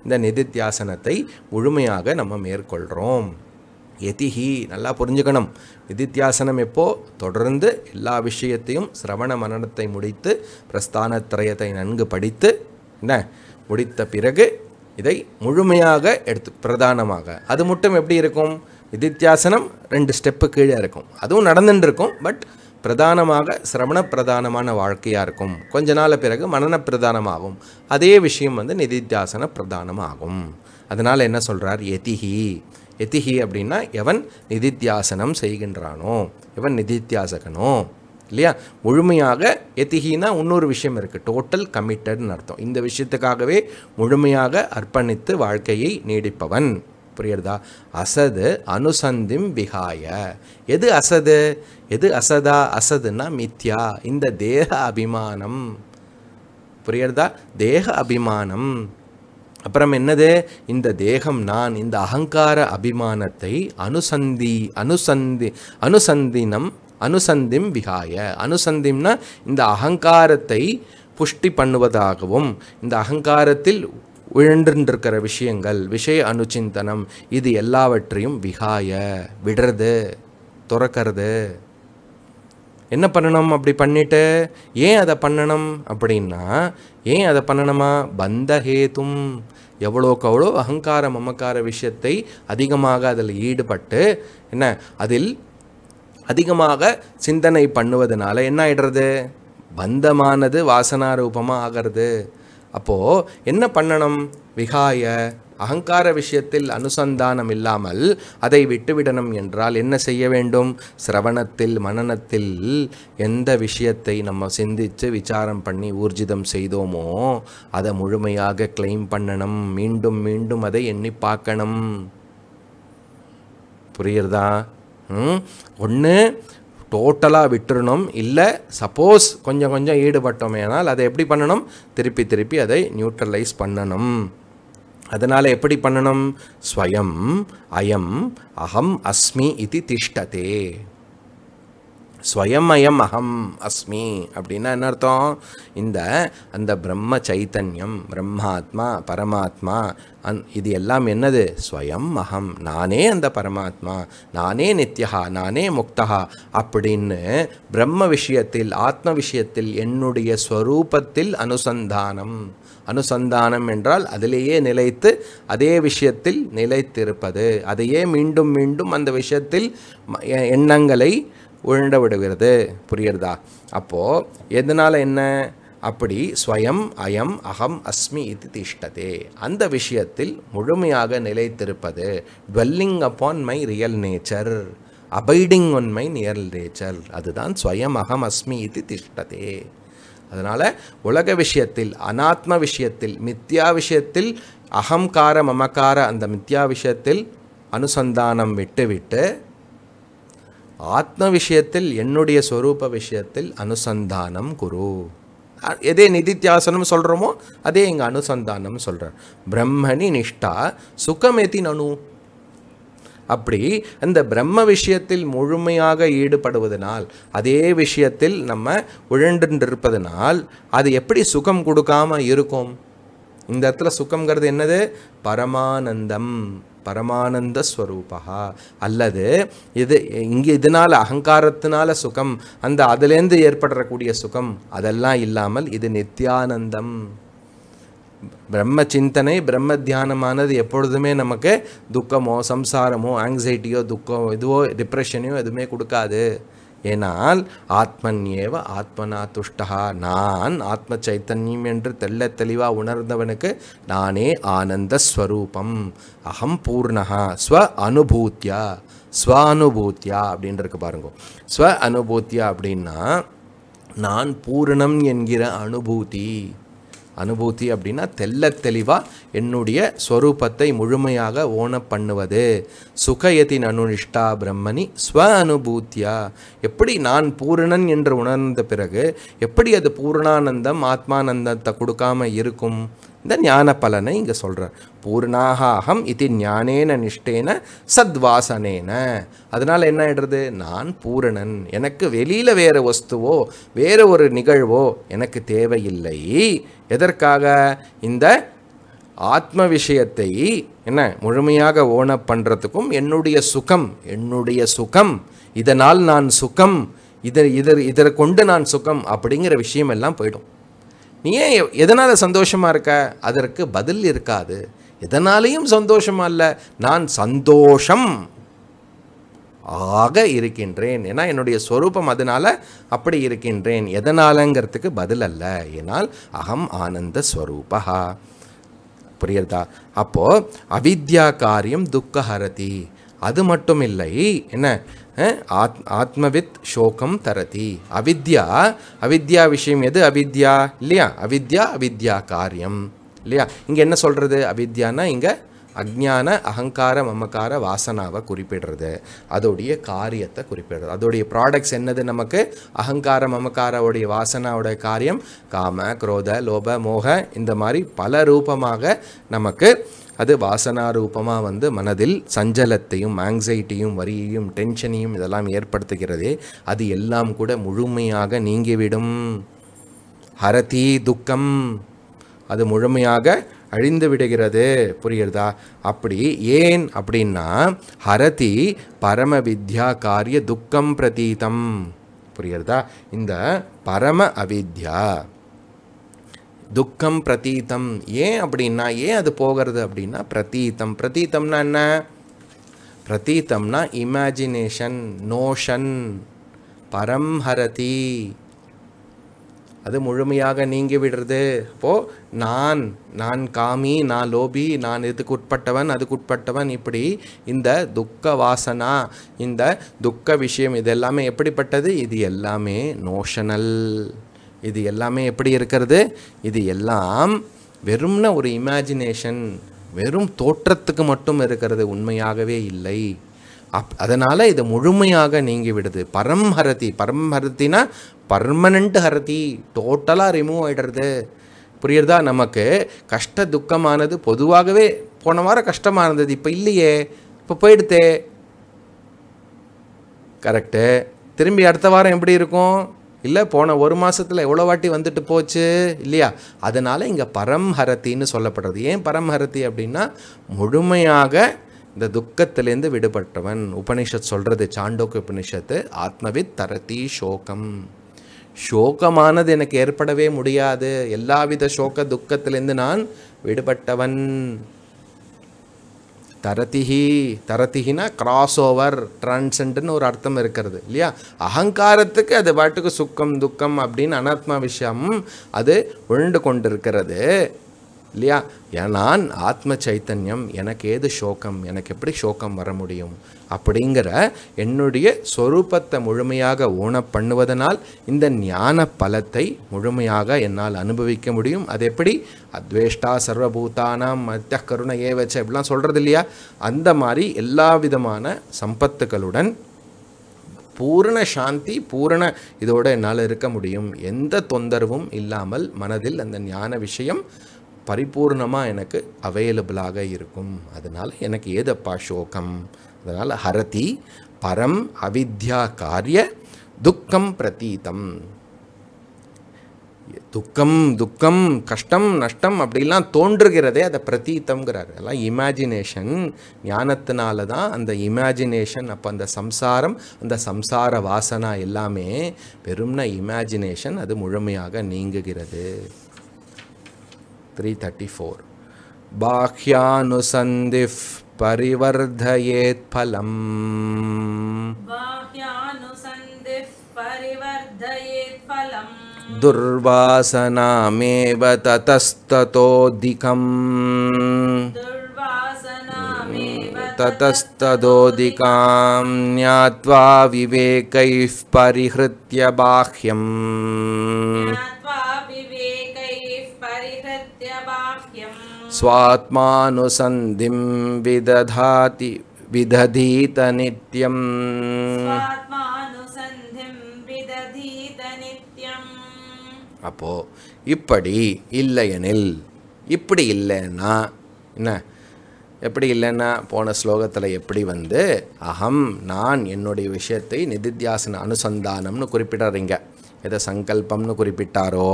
இந்த நிதித்தியாசனத்தை முழுமையாக நம்ம மேற்கொள்கிறோம் எதிஹி நல்லா புரிஞ்சுக்கணும் நிதித்தியாசனம் எப்போ தொடர்ந்து எல்லா விஷயத்தையும் சிரவண மனனத்தை முடித்து பிரஸ்தான திரையத்தை நன்கு படித்து என்ன முடித்த பிறகு இதை முழுமையாக எடுத்து பிரதானமாக அது மட்டும் எப்படி இருக்கும் நிதித்தியாசனம் ரெண்டு ஸ்டெப்பு கீழே இருக்கும் அதுவும் இருக்கும் பட் பிரதானமாக சிரவண பிரதானமான வாழ்க்கையாக இருக்கும் கொஞ்ச நாள் பிறகு மனன பிரதானமாகும் அதே விஷயம் வந்து நிதித்தியாசன பிரதானமாகும் அதனால் என்ன சொல்கிறார் எதிஹி எதிஹி அப்படின்னா எவன் நிதித்தியாசனம் செய்கின்றானோ எவன் நிதித்தியாசகனோ இல்லையா முழுமையாக எத்திகினா இன்னொரு விஷயம் இருக்குது டோட்டல் கமிட்டட்னு அர்த்தம் இந்த விஷயத்துக்காகவே முழுமையாக அர்ப்பணித்து வாழ்க்கையை நீடிப்பவன் புரியுறதா அசது அனுசந்திம் விகாய எது அசது எது அசதா அசதுன்னா மித்யா இந்த தேக அபிமானம் புரியுறதா தேக அபிமானம் அப்புறம் என்னது இந்த தேகம் நான் இந்த அகங்கார அபிமானத்தை அனுசந்தி அனுசந்தி அனுசந்தினம் அனுசந்திம் விகாய அனுசந்திம்னா இந்த அகங்காரத்தை புஷ்டி பண்ணுவதாகவும் இந்த அகங்காரத்தில் உழன்றுருக்கிற விஷயங்கள் விஷய அனுச்சிந்தனம் இது எல்லாவற்றையும் விகாய விடுறது துறக்கிறது என்ன பண்ணணும் அப்படி பண்ணிட்டு ஏன் அதை பண்ணணும் அப்படின்னா ஏன் அதை பண்ணணுமா ஹேதும் எவ்வளோக்கு அவ்வளோ அகங்கார மமக்கார விஷயத்தை அதிகமாக அதில் ஈடுபட்டு என்ன அதில் அதிகமாக சிந்தனை பண்ணுவதனால என்ன ஆகிடுறது பந்தமானது வாசனாரூபமாக ஆகிறது அப்போது என்ன பண்ணணும் விகாய அகங்கார விஷயத்தில் அனுசந்தானம் இல்லாமல் அதை விட்டுவிடணும் என்றால் என்ன செய்ய வேண்டும் சிரவணத்தில் மனநத்தில் எந்த விஷயத்தை நம்ம சிந்தித்து விசாரம் பண்ணி ஊர்ஜிதம் செய்தோமோ அதை முழுமையாக கிளைம் பண்ணணும் மீண்டும் மீண்டும் அதை எண்ணி பார்க்கணும் புரியுறதா ஒன்று டோட்டலாக விட்டுறணும் இல்லை சப்போஸ் கொஞ்சம் கொஞ்சம் ஈடுபட்டோமேனால் அதை எப்படி பண்ணணும் திருப்பி திருப்பி அதை நியூட்ரலைஸ் பண்ணணும் அதனால் எப்படி பண்ணணும் ஸ்வயம் அயம் அகம் அஸ்மி இது திஷ்டதே ஸ்வயம் அயம் அகம் அஸ்மி அப்படின்னா என்ன அர்த்தம் இந்த அந்த பிரம்ம சைத்தன்யம் பிரம்மாத்மா பரமாத்மா அந் இது எல்லாம் என்னது ஸ்வயம் அகம் நானே அந்த பரமாத்மா நானே நித்யா நானே முக்தா அப்படின்னு பிரம்ம விஷயத்தில் ஆத்ம விஷயத்தில் என்னுடைய ஸ்வரூபத்தில் அனுசந்தானம் அனுசந்தானம் என்றால் அதிலேயே நிலைத்து அதே விஷயத்தில் நிலைத்திருப்பது அதையே மீண்டும் மீண்டும் அந்த விஷயத்தில் எண்ணங்களை உழண்ட விடுகிறது புரியுறதா அப்போது எதனால் என்ன அப்படி ஸ்வயம் அயம் அகம் அஸ்மி இது திஷ்டதே அந்த விஷயத்தில் முழுமையாக நிலைத்திருப்பது dwelling upon my real nature abiding on my real nature அதுதான் ஸ்வயம் அகம் அஸ்மி இது திஷ்டதே அதனால் உலக விஷயத்தில் அனாத்ம விஷயத்தில் மித்யா விஷயத்தில் அகங்கார மமக்கார அந்த மித்யா விஷயத்தில் அனுசந்தானம் விட்டுவிட்டு ஆத்ம விஷயத்தில் என்னுடைய ஸ்வரூப விஷயத்தில் அனுசந்தானம் குரு எதே நிதித்தியாசனம் சொல்கிறோமோ அதே இங்கே அனுசந்தானம் சொல்கிறார் பிரம்மணி நிஷ்டா சுகமேதி நனு அப்படி அந்த பிரம்ம விஷயத்தில் முழுமையாக ஈடுபடுவதனால் அதே விஷயத்தில் நம்ம உழண்டிருப்பதனால் அது எப்படி சுகம் கொடுக்காம இருக்கும் இந்த இடத்துல சுகங்கிறது என்னது பரமானந்தம் பரமானந்த ஸ்வரூபா அல்லது இது இங்கே இதனால் அகங்காரத்தினால சுகம் அந்த அதுலேருந்து ஏற்படக்கூடிய சுகம் அதெல்லாம் இல்லாமல் இது நித்யானந்தம் பிரம்ம சிந்தனை பிரம்ம தியானமானது எப்பொழுதுமே நமக்கு துக்கமோ சம்சாரமோ ஆங்ஸைட்டியோ துக்கமோ இதுவோ டிப்ரெஷனையோ எதுவுமே கொடுக்காது ஏனால் ஆத்மன்யேவ ஆத்மனா துஷ்டா நான் ஆத்ம சைத்தன்யம் என்று தெல்ல தெளிவாக உணர்ந்தவனுக்கு நானே ஆனந்த ஸ்வரூபம் அகம் பூர்ணகா ஸ்வ அனுபூத்தியா ஸ்வ அனுபூத்தியா அப்படின்னு இருக்கு பாருங்க ஸ்வ அனுபூத்தியா அப்படின்னா நான் பூரணம் என்கிற அனுபூதி அனுபூதி அப்படின்னா தெல்ல தெளிவாக என்னுடைய ஸ்வரூபத்தை முழுமையாக ஓன பண்ணுவது சுகயதி அனுனிஷ்டா பிரம்மணி ஸ்வ அனுபூத்தியா எப்படி நான் பூரணன் என்று உணர்ந்த பிறகு எப்படி அது பூர்ணானந்தம் ஆத்மானந்தத்தை கொடுக்காம இருக்கும் இந்த ஞான பலனை இங்கே சொல்கிறார் பூர்ணாக அகம் இது ஞானேன நிஷ்டேன சத்வாசனேன அதனால் என்ன ஆகிடுறது நான் பூரணன் எனக்கு வெளியில் வேறு வஸ்துவோ வேறு ஒரு நிகழ்வோ எனக்கு தேவையில்லை எதற்காக இந்த ஆத்ம விஷயத்தை என்ன முழுமையாக ஓனப் பண்ணுறதுக்கும் என்னுடைய சுகம் என்னுடைய சுகம் இதனால் நான் சுகம் இதை இதர் இதரை கொண்டு நான் சுகம் அப்படிங்கிற விஷயம் எல்லாம் போயிடும் நீ ஏன் எதனால் சந்தோஷமாக இருக்க அதற்கு பதில் இருக்காது எதனாலேயும் சந்தோஷமாக இல்லை நான் சந்தோஷம் ஆக இருக்கின்றேன் ஏன்னா என்னுடைய ஸ்வரூபம் அதனால் அப்படி இருக்கின்றேன் எதனாலங்கிறதுக்கு பதில் அல்ல ஏனால் அகம் ஆனந்த ஸ்வரூபா புரியுறதா அப்போது அவித்யா காரியம் துக்கஹரதி அது மட்டும் இல்லை என்ன ஆத் ஆத்மவித் சோகம் தரதி அவித்யா அவித்யா விஷயம் எது அவித்யா இல்லையா அவித்யா அவித்யா காரியம் இல்லையா இங்கே என்ன சொல்கிறது அவித்யானா இங்கே அக்ஞான அகங்கார மமக்கார வாசனாவை குறிப்பிடுறது அதோடைய காரியத்தை குறிப்பிடுறது அதோடைய ப்ராடக்ட்ஸ் என்னது நமக்கு அகங்கார மமக்காரோடைய வாசனாவுடைய காரியம் காம குரோத லோப மோக இந்த மாதிரி பல ரூபமாக நமக்கு அது வாசனாரூபமாக வந்து மனதில் சஞ்சலத்தையும் ஆங்ஸைட்டியும் வரியையும் டென்ஷனையும் இதெல்லாம் ஏற்படுத்துகிறதே அது எல்லாம் கூட முழுமையாக நீங்கிவிடும் ஹரதி துக்கம் அது முழுமையாக அழிந்து விடுகிறது புரியுறதா அப்படி ஏன் அப்படின்னா ஹரதி பரம வித்யா காரிய துக்கம் பிரதீதம் புரியுறதா இந்த பரம அவித்யா துக்கம் பிரதீத்தம் ஏன் அப்படின்னா ஏன் அது போகிறது அப்படின்னா பிரதீத்தம் பிரதீத்தம்னா என்ன பிரதீத்தம்னா இமேஜினேஷன் நோஷன் பரம்ஹரதி அது முழுமையாக நீங்கி விடுறது அப்போது நான் நான் காமி நான் லோபி நான் இதுக்கு உட்பட்டவன் அதுக்கு உட்பட்டவன் இப்படி இந்த துக்க வாசனா இந்த துக்க விஷயம் இது எல்லாமே எப்படிப்பட்டது இது எல்லாமே நோஷனல் இது எல்லாமே எப்படி இருக்கிறது இது எல்லாம் வெறும்ன ஒரு இமேஜினேஷன் வெறும் தோற்றத்துக்கு மட்டும் இருக்கிறது உண்மையாகவே இல்லை அப் அதனால் இது முழுமையாக நீங்கிவிடுது பரம் ஹரதி பரம் ஹரத்தினா பர்மனண்ட் ஹரதி டோட்டலாக ரிமூவ் ஆகிடுறது புரியுறதா நமக்கு கஷ்ட துக்கமானது பொதுவாகவே போன வாரம் கஷ்டமாக இருந்தது இப்போ இல்லையே இப்போ போயிடுதே கரெக்டு திரும்பி அடுத்த வாரம் எப்படி இருக்கும் இல்லை போன ஒரு மாதத்தில் எவ்வளோ வாட்டி வந்துட்டு போச்சு இல்லையா அதனால் இங்கே பரம்ஹரத்தின்னு சொல்லப்படுறது ஏன் பரம்ஹரத்தி அப்படின்னா முழுமையாக இந்த துக்கத்திலேருந்து விடுபட்டவன் உபனிஷத் சொல்கிறது சாண்டோக்கு உபனிஷத்து ஆத்மவித் தரதி சோகம் சோகமானது எனக்கு ஏற்படவே முடியாது எல்லாவித சோக துக்கத்திலேருந்து நான் விடுபட்டவன் தரதிஹி தரதிஹினா கிராஸ் ஓவர் டிரான்சென்ட்னு ஒரு அர்த்தம் இருக்கிறது இல்லையா அகங்காரத்துக்கு அது பாட்டுக்கு சுக்கம் துக்கம் அப்படின்னு அனாத்மா விஷயம் அது விழுண்டு கொண்டிருக்கிறது இல்லையா நான் ஆத்ம சைத்தன்யம் எனக்கு ஏது சோகம் எனக்கு எப்படி சோகம் வர முடியும் அப்படிங்கிற என்னுடைய சொரூபத்தை முழுமையாக ஊன பண்ணுவதனால் இந்த ஞான பலத்தை முழுமையாக என்னால் அனுபவிக்க முடியும் அது எப்படி அத்வேஷ்டா சர்வபூதானாம் மத்திய கருணை ஏவச்ச இப்படிலாம் சொல்கிறது இல்லையா அந்த மாதிரி எல்லா விதமான சம்பத்துகளுடன் பூரண சாந்தி பூரண இதோடு என்னால் இருக்க முடியும் எந்த தொந்தரவும் இல்லாமல் மனதில் அந்த ஞான விஷயம் பரிபூர்ணமாக எனக்கு அவைலபிளாக இருக்கும் அதனால் எனக்கு ஏதப்பா சோகம் அதனால் ஹரதி பரம் அவித்யா காரிய துக்கம் பிரதீதம் துக்கம் துக்கம் கஷ்டம் நஷ்டம் அப்படிலாம் தோன்றுகிறதே அதை பிரதீத்தம்ங்கிறார் அதெல்லாம் இமேஜினேஷன் ஞானத்தினால தான் அந்த இமேஜினேஷன் அப்போ அந்த சம்சாரம் அந்த சம்சார வாசனா எல்லாமே வெறும்னா இமேஜினேஷன் அது முழுமையாக நீங்குகிறது 334 bahyanu sandif parivardhayet phalam bahyanu sandif ततस्तदोदिकां ज्ञात्वा विवेकैः परिहृत्य बाह्यम् स्वात्मानुसन्धिं விததாதி விததீத நித்யம் அப்போ இப்படி இல்லையெனில் இப்படி இல்லைன்னா என்ன எப்படி இல்லைன்னா போன ஸ்லோகத்தில் எப்படி வந்து அகம் நான் என்னுடைய விஷயத்தை நிதித்தியாசன அனுசந்தானம்னு குறிப்பிடறீங்க எதை சங்கல்பம்னு குறிப்பிட்டாரோ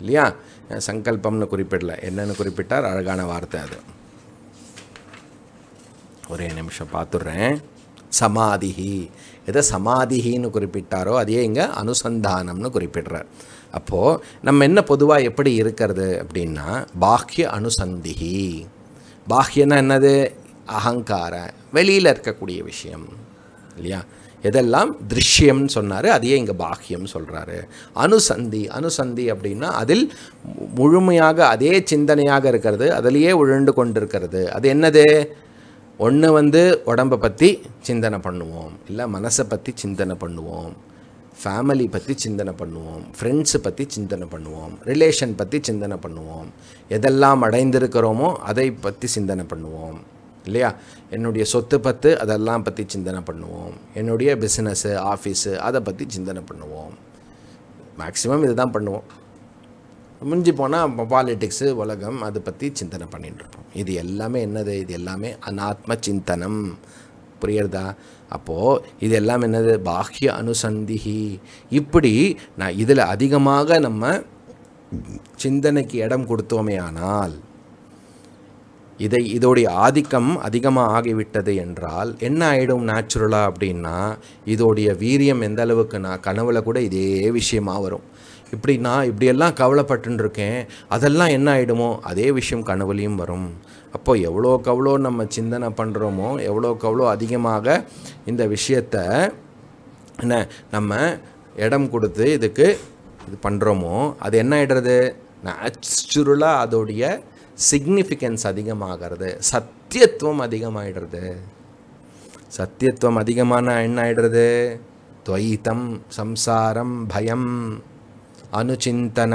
இல்லையா சங்கல்பம்னு குறிப்பிடல என்னென்னு குறிப்பிட்டார் அழகான வார்த்தை அது ஒரே நிமிஷம் பார்த்துடுறேன் சமாதிஹி எதை சமாதிஹின்னு குறிப்பிட்டாரோ அதையே இங்கே அனுசந்தானம்னு குறிப்பிடுறார் அப்போது நம்ம என்ன பொதுவாக எப்படி இருக்கிறது அப்படின்னா பாக்கிய அனுசந்திகி பாக்கியன்னா என்னது அகங்கார வெளியில் இருக்கக்கூடிய விஷயம் இல்லையா எதெல்லாம் திருஷ்யம்னு சொன்னார் அதையே இங்கே பாக்கியம் சொல்கிறாரு அனுசந்தி அனுசந்தி அப்படின்னா அதில் முழுமையாக அதே சிந்தனையாக இருக்கிறது அதிலேயே உழண்டு கொண்டிருக்கிறது அது என்னது ஒன்று வந்து உடம்பை பற்றி சிந்தனை பண்ணுவோம் இல்லை மனசை பற்றி சிந்தனை பண்ணுவோம் ஃபேமிலி பற்றி சிந்தனை பண்ணுவோம் ஃப்ரெண்ட்ஸை பற்றி சிந்தனை பண்ணுவோம் ரிலேஷன் பற்றி சிந்தனை பண்ணுவோம் எதெல்லாம் அடைந்திருக்கிறோமோ அதை பற்றி சிந்தனை பண்ணுவோம் இல்லையா என்னுடைய சொத்து பத்து அதெல்லாம் பற்றி சிந்தனை பண்ணுவோம் என்னுடைய பிஸ்னஸ்ஸு ஆஃபீஸு அதை பற்றி சிந்தனை பண்ணுவோம் மேக்ஸிமம் இது தான் பண்ணுவோம் முடிஞ்சு போனால் பாலிட்டிக்ஸு உலகம் அதை பற்றி சிந்தனை பண்ணிகிட்டுருப்போம் இது எல்லாமே என்னது இது எல்லாமே அனாத்ம சிந்தனம் புரியறதா அப்போது இது எல்லாம் என்னது பாக்கிய அனுசந்திகி இப்படி நான் இதில் அதிகமாக நம்ம சிந்தனைக்கு இடம் கொடுத்தோமே ஆனால் இதை இதோடைய ஆதிக்கம் அதிகமாக ஆகிவிட்டது என்றால் என்ன ஆகிடும் நேச்சுரலாக அப்படின்னா இதோடைய வீரியம் எந்த அளவுக்கு நான் கனவுல கூட இதே விஷயமாக வரும் இப்படி நான் இப்படியெல்லாம் கவலைப்பட்டுருக்கேன் அதெல்லாம் என்ன ஆகிடுமோ அதே விஷயம் கனவுலையும் வரும் அப்போது எவ்வளோக்கு கவ்வளோ நம்ம சிந்தனை பண்ணுறோமோ எவ்வளோக்கு கவ்வளோ அதிகமாக இந்த விஷயத்த என்ன நம்ம இடம் கொடுத்து இதுக்கு இது பண்ணுறோமோ அது என்ன ஆகிடுறது நேச்சுரலாக அதோடைய சிக்னிஃபிகன்ஸ் அதிகமாகிறது சத்தியத்துவம் அதிகமாகிடுறது சத்தியத்துவம் அதிகமான என்ன ஆகிடுறது துவைத்தம் சம்சாரம் பயம் அனுச்சிந்தன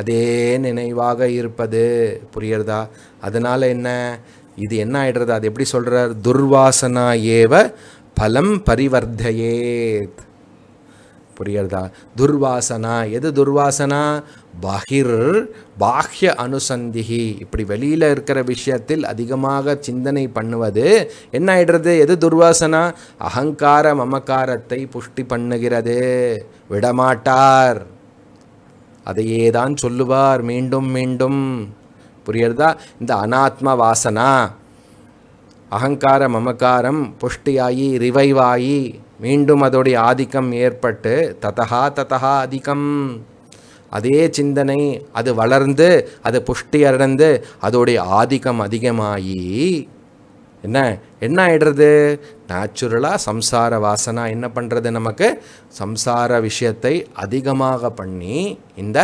அதே நினைவாக இருப்பது புரியறதா அதனால் என்ன இது என்ன ஆகிடுறது அது எப்படி சொல்கிறார் துர்வாசனா ஏவ பலம் பரிவர்த்தையேத் புரியறதா துர்வாசனா எது துர்வாசனா பகிர் பாஹ்ய அனுசந்திகி இப்படி வெளியில் இருக்கிற விஷயத்தில் அதிகமாக சிந்தனை பண்ணுவது என்ன ஆயிடுறது எது துர்வாசனா அகங்கார மமக்காரத்தை புஷ்டி பண்ணுகிறது விடமாட்டார் அதையே தான் சொல்லுவார் மீண்டும் மீண்டும் புரியறதா இந்த அனாத்ம வாசனா அகங்கார மமக்காரம் புஷ்டியாகி ரிவைவாயி மீண்டும் அதோடைய ஆதிக்கம் ஏற்பட்டு ததா ததா அதிகம் அதே சிந்தனை அது வளர்ந்து அது புஷ்டி அடைந்து அதோடைய ஆதிக்கம் அதிகமாகி என்ன என்ன ஆகிடுறது நேச்சுரலாக சம்சார வாசனா என்ன பண்ணுறது நமக்கு சம்சார விஷயத்தை அதிகமாக பண்ணி இந்த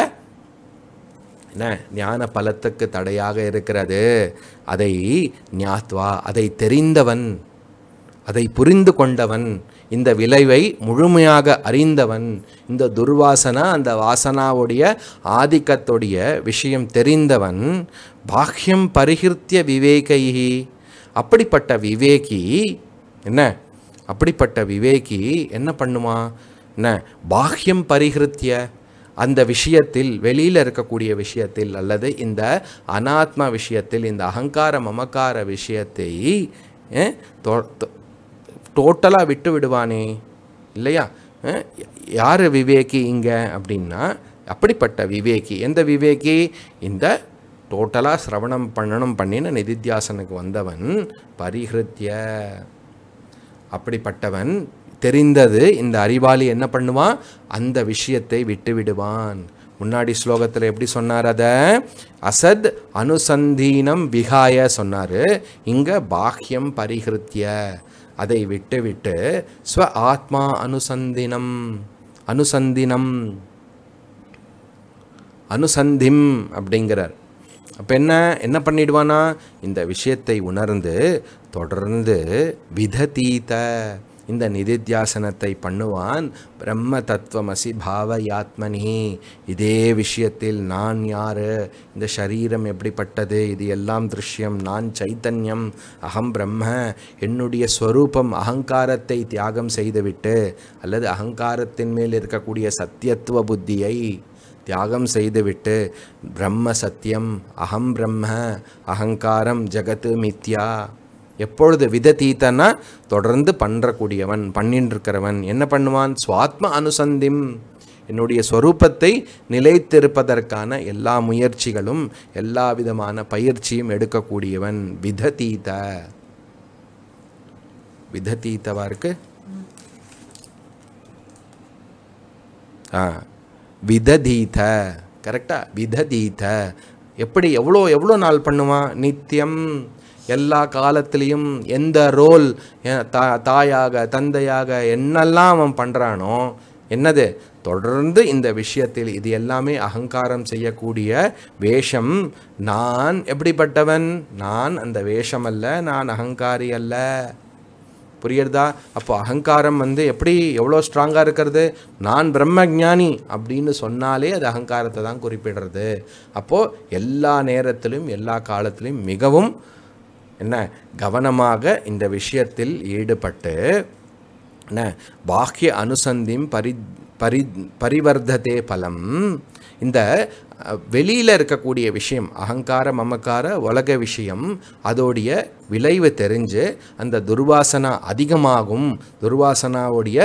என்ன ஞான பலத்துக்கு தடையாக இருக்கிறது அதை ஞாத்வா அதை தெரிந்தவன் அதை புரிந்து கொண்டவன் இந்த விளைவை முழுமையாக அறிந்தவன் இந்த துர்வாசனா அந்த வாசனாவுடைய ஆதிக்கத்துடைய விஷயம் தெரிந்தவன் பாக்யம் பரிகிருத்திய விவேகி அப்படிப்பட்ட விவேகி என்ன அப்படிப்பட்ட விவேகி என்ன பண்ணுமா என்ன பாக்யம் பரிகிருத்திய அந்த விஷயத்தில் வெளியில் இருக்கக்கூடிய விஷயத்தில் அல்லது இந்த அனாத்மா விஷயத்தில் இந்த அகங்கார மமக்கார விஷயத்தை டோட்டலாக விட்டு விடுவானே இல்லையா யார் விவேகி இங்கே அப்படின்னா அப்படிப்பட்ட விவேகி எந்த விவேகி இந்த டோட்டலாக சிரவணம் பண்ணணும் பண்ணின நிதித்தியாசனுக்கு வந்தவன் பரிகிருத்திய அப்படிப்பட்டவன் தெரிந்தது இந்த அறிவாளி என்ன பண்ணுவான் அந்த விஷயத்தை விட்டு விடுவான் முன்னாடி ஸ்லோகத்தில் எப்படி சொன்னார் அதை அசத் அனுசந்தீனம் விகாய சொன்னார் இங்கே பாஹ்யம் பரிகிருத்திய அதை விட்டுவிட்டு ஸ்வ ஆத்மா அனுசந்தினம் அனுசந்தினம் அனுசந்திம் அப்படிங்கிறார் அப்போ என்ன என்ன பண்ணிடுவானா இந்த விஷயத்தை உணர்ந்து தொடர்ந்து விததீத இந்த நிதித்தியாசனத்தை பண்ணுவான் பிரம்ம தத்துவமசி பாவயாத்மனி இதே விஷயத்தில் நான் யார் இந்த சரீரம் எப்படிப்பட்டது இது எல்லாம் திருஷ்யம் நான் சைத்தன்யம் அகம் பிரம்ம என்னுடைய ஸ்வரூபம் அகங்காரத்தை தியாகம் செய்துவிட்டு அல்லது அகங்காரத்தின் மேல் இருக்கக்கூடிய சத்தியத்துவ புத்தியை தியாகம் செய்துவிட்டு பிரம்ம சத்தியம் அகம் பிரம்ம அகங்காரம் ஜகத்து மித்யா எப்பொழுது விததீத்தன்னா தொடர்ந்து பண்ணுறக்கூடியவன் பண்ணின்றிருக்கிறவன் என்ன பண்ணுவான் சுவாத்ம அனுசந்திம் என்னுடைய ஸ்வரூபத்தை நிலைத்திருப்பதற்கான எல்லா முயற்சிகளும் எல்லா விதமான பயிற்சியும் எடுக்கக்கூடியவன் விததீத விததீத்தவா இருக்கு ஆ விததீத கரெக்டாக விததீத எப்படி எவ்வளோ எவ்வளோ நாள் பண்ணுவான் நித்தியம் எல்லா காலத்துலேயும் எந்த ரோல் தா தாயாக தந்தையாக என்னெல்லாம் அவன் பண்ணுறானோ என்னது தொடர்ந்து இந்த விஷயத்தில் இது எல்லாமே அகங்காரம் செய்யக்கூடிய வேஷம் நான் எப்படிப்பட்டவன் நான் அந்த வேஷம் அல்ல நான் அகங்காரி அல்ல புரியுறதா அப்போ அகங்காரம் வந்து எப்படி எவ்வளோ ஸ்ட்ராங்காக இருக்கிறது நான் பிரம்ம ஜானி அப்படின்னு சொன்னாலே அது அகங்காரத்தை தான் குறிப்பிடுறது அப்போது எல்லா நேரத்திலும் எல்லா காலத்திலையும் மிகவும் என்ன கவனமாக இந்த விஷயத்தில் ஈடுபட்டு என்ன பாக்கிய அனுசந்திம் பரி பரி பரிவர்த்ததே பலம் இந்த வெளியில் இருக்கக்கூடிய விஷயம் அகங்கார மமக்கார உலக விஷயம் அதோடைய விளைவு தெரிஞ்சு அந்த துர்வாசனா அதிகமாகும் துர்வாசனாவுடைய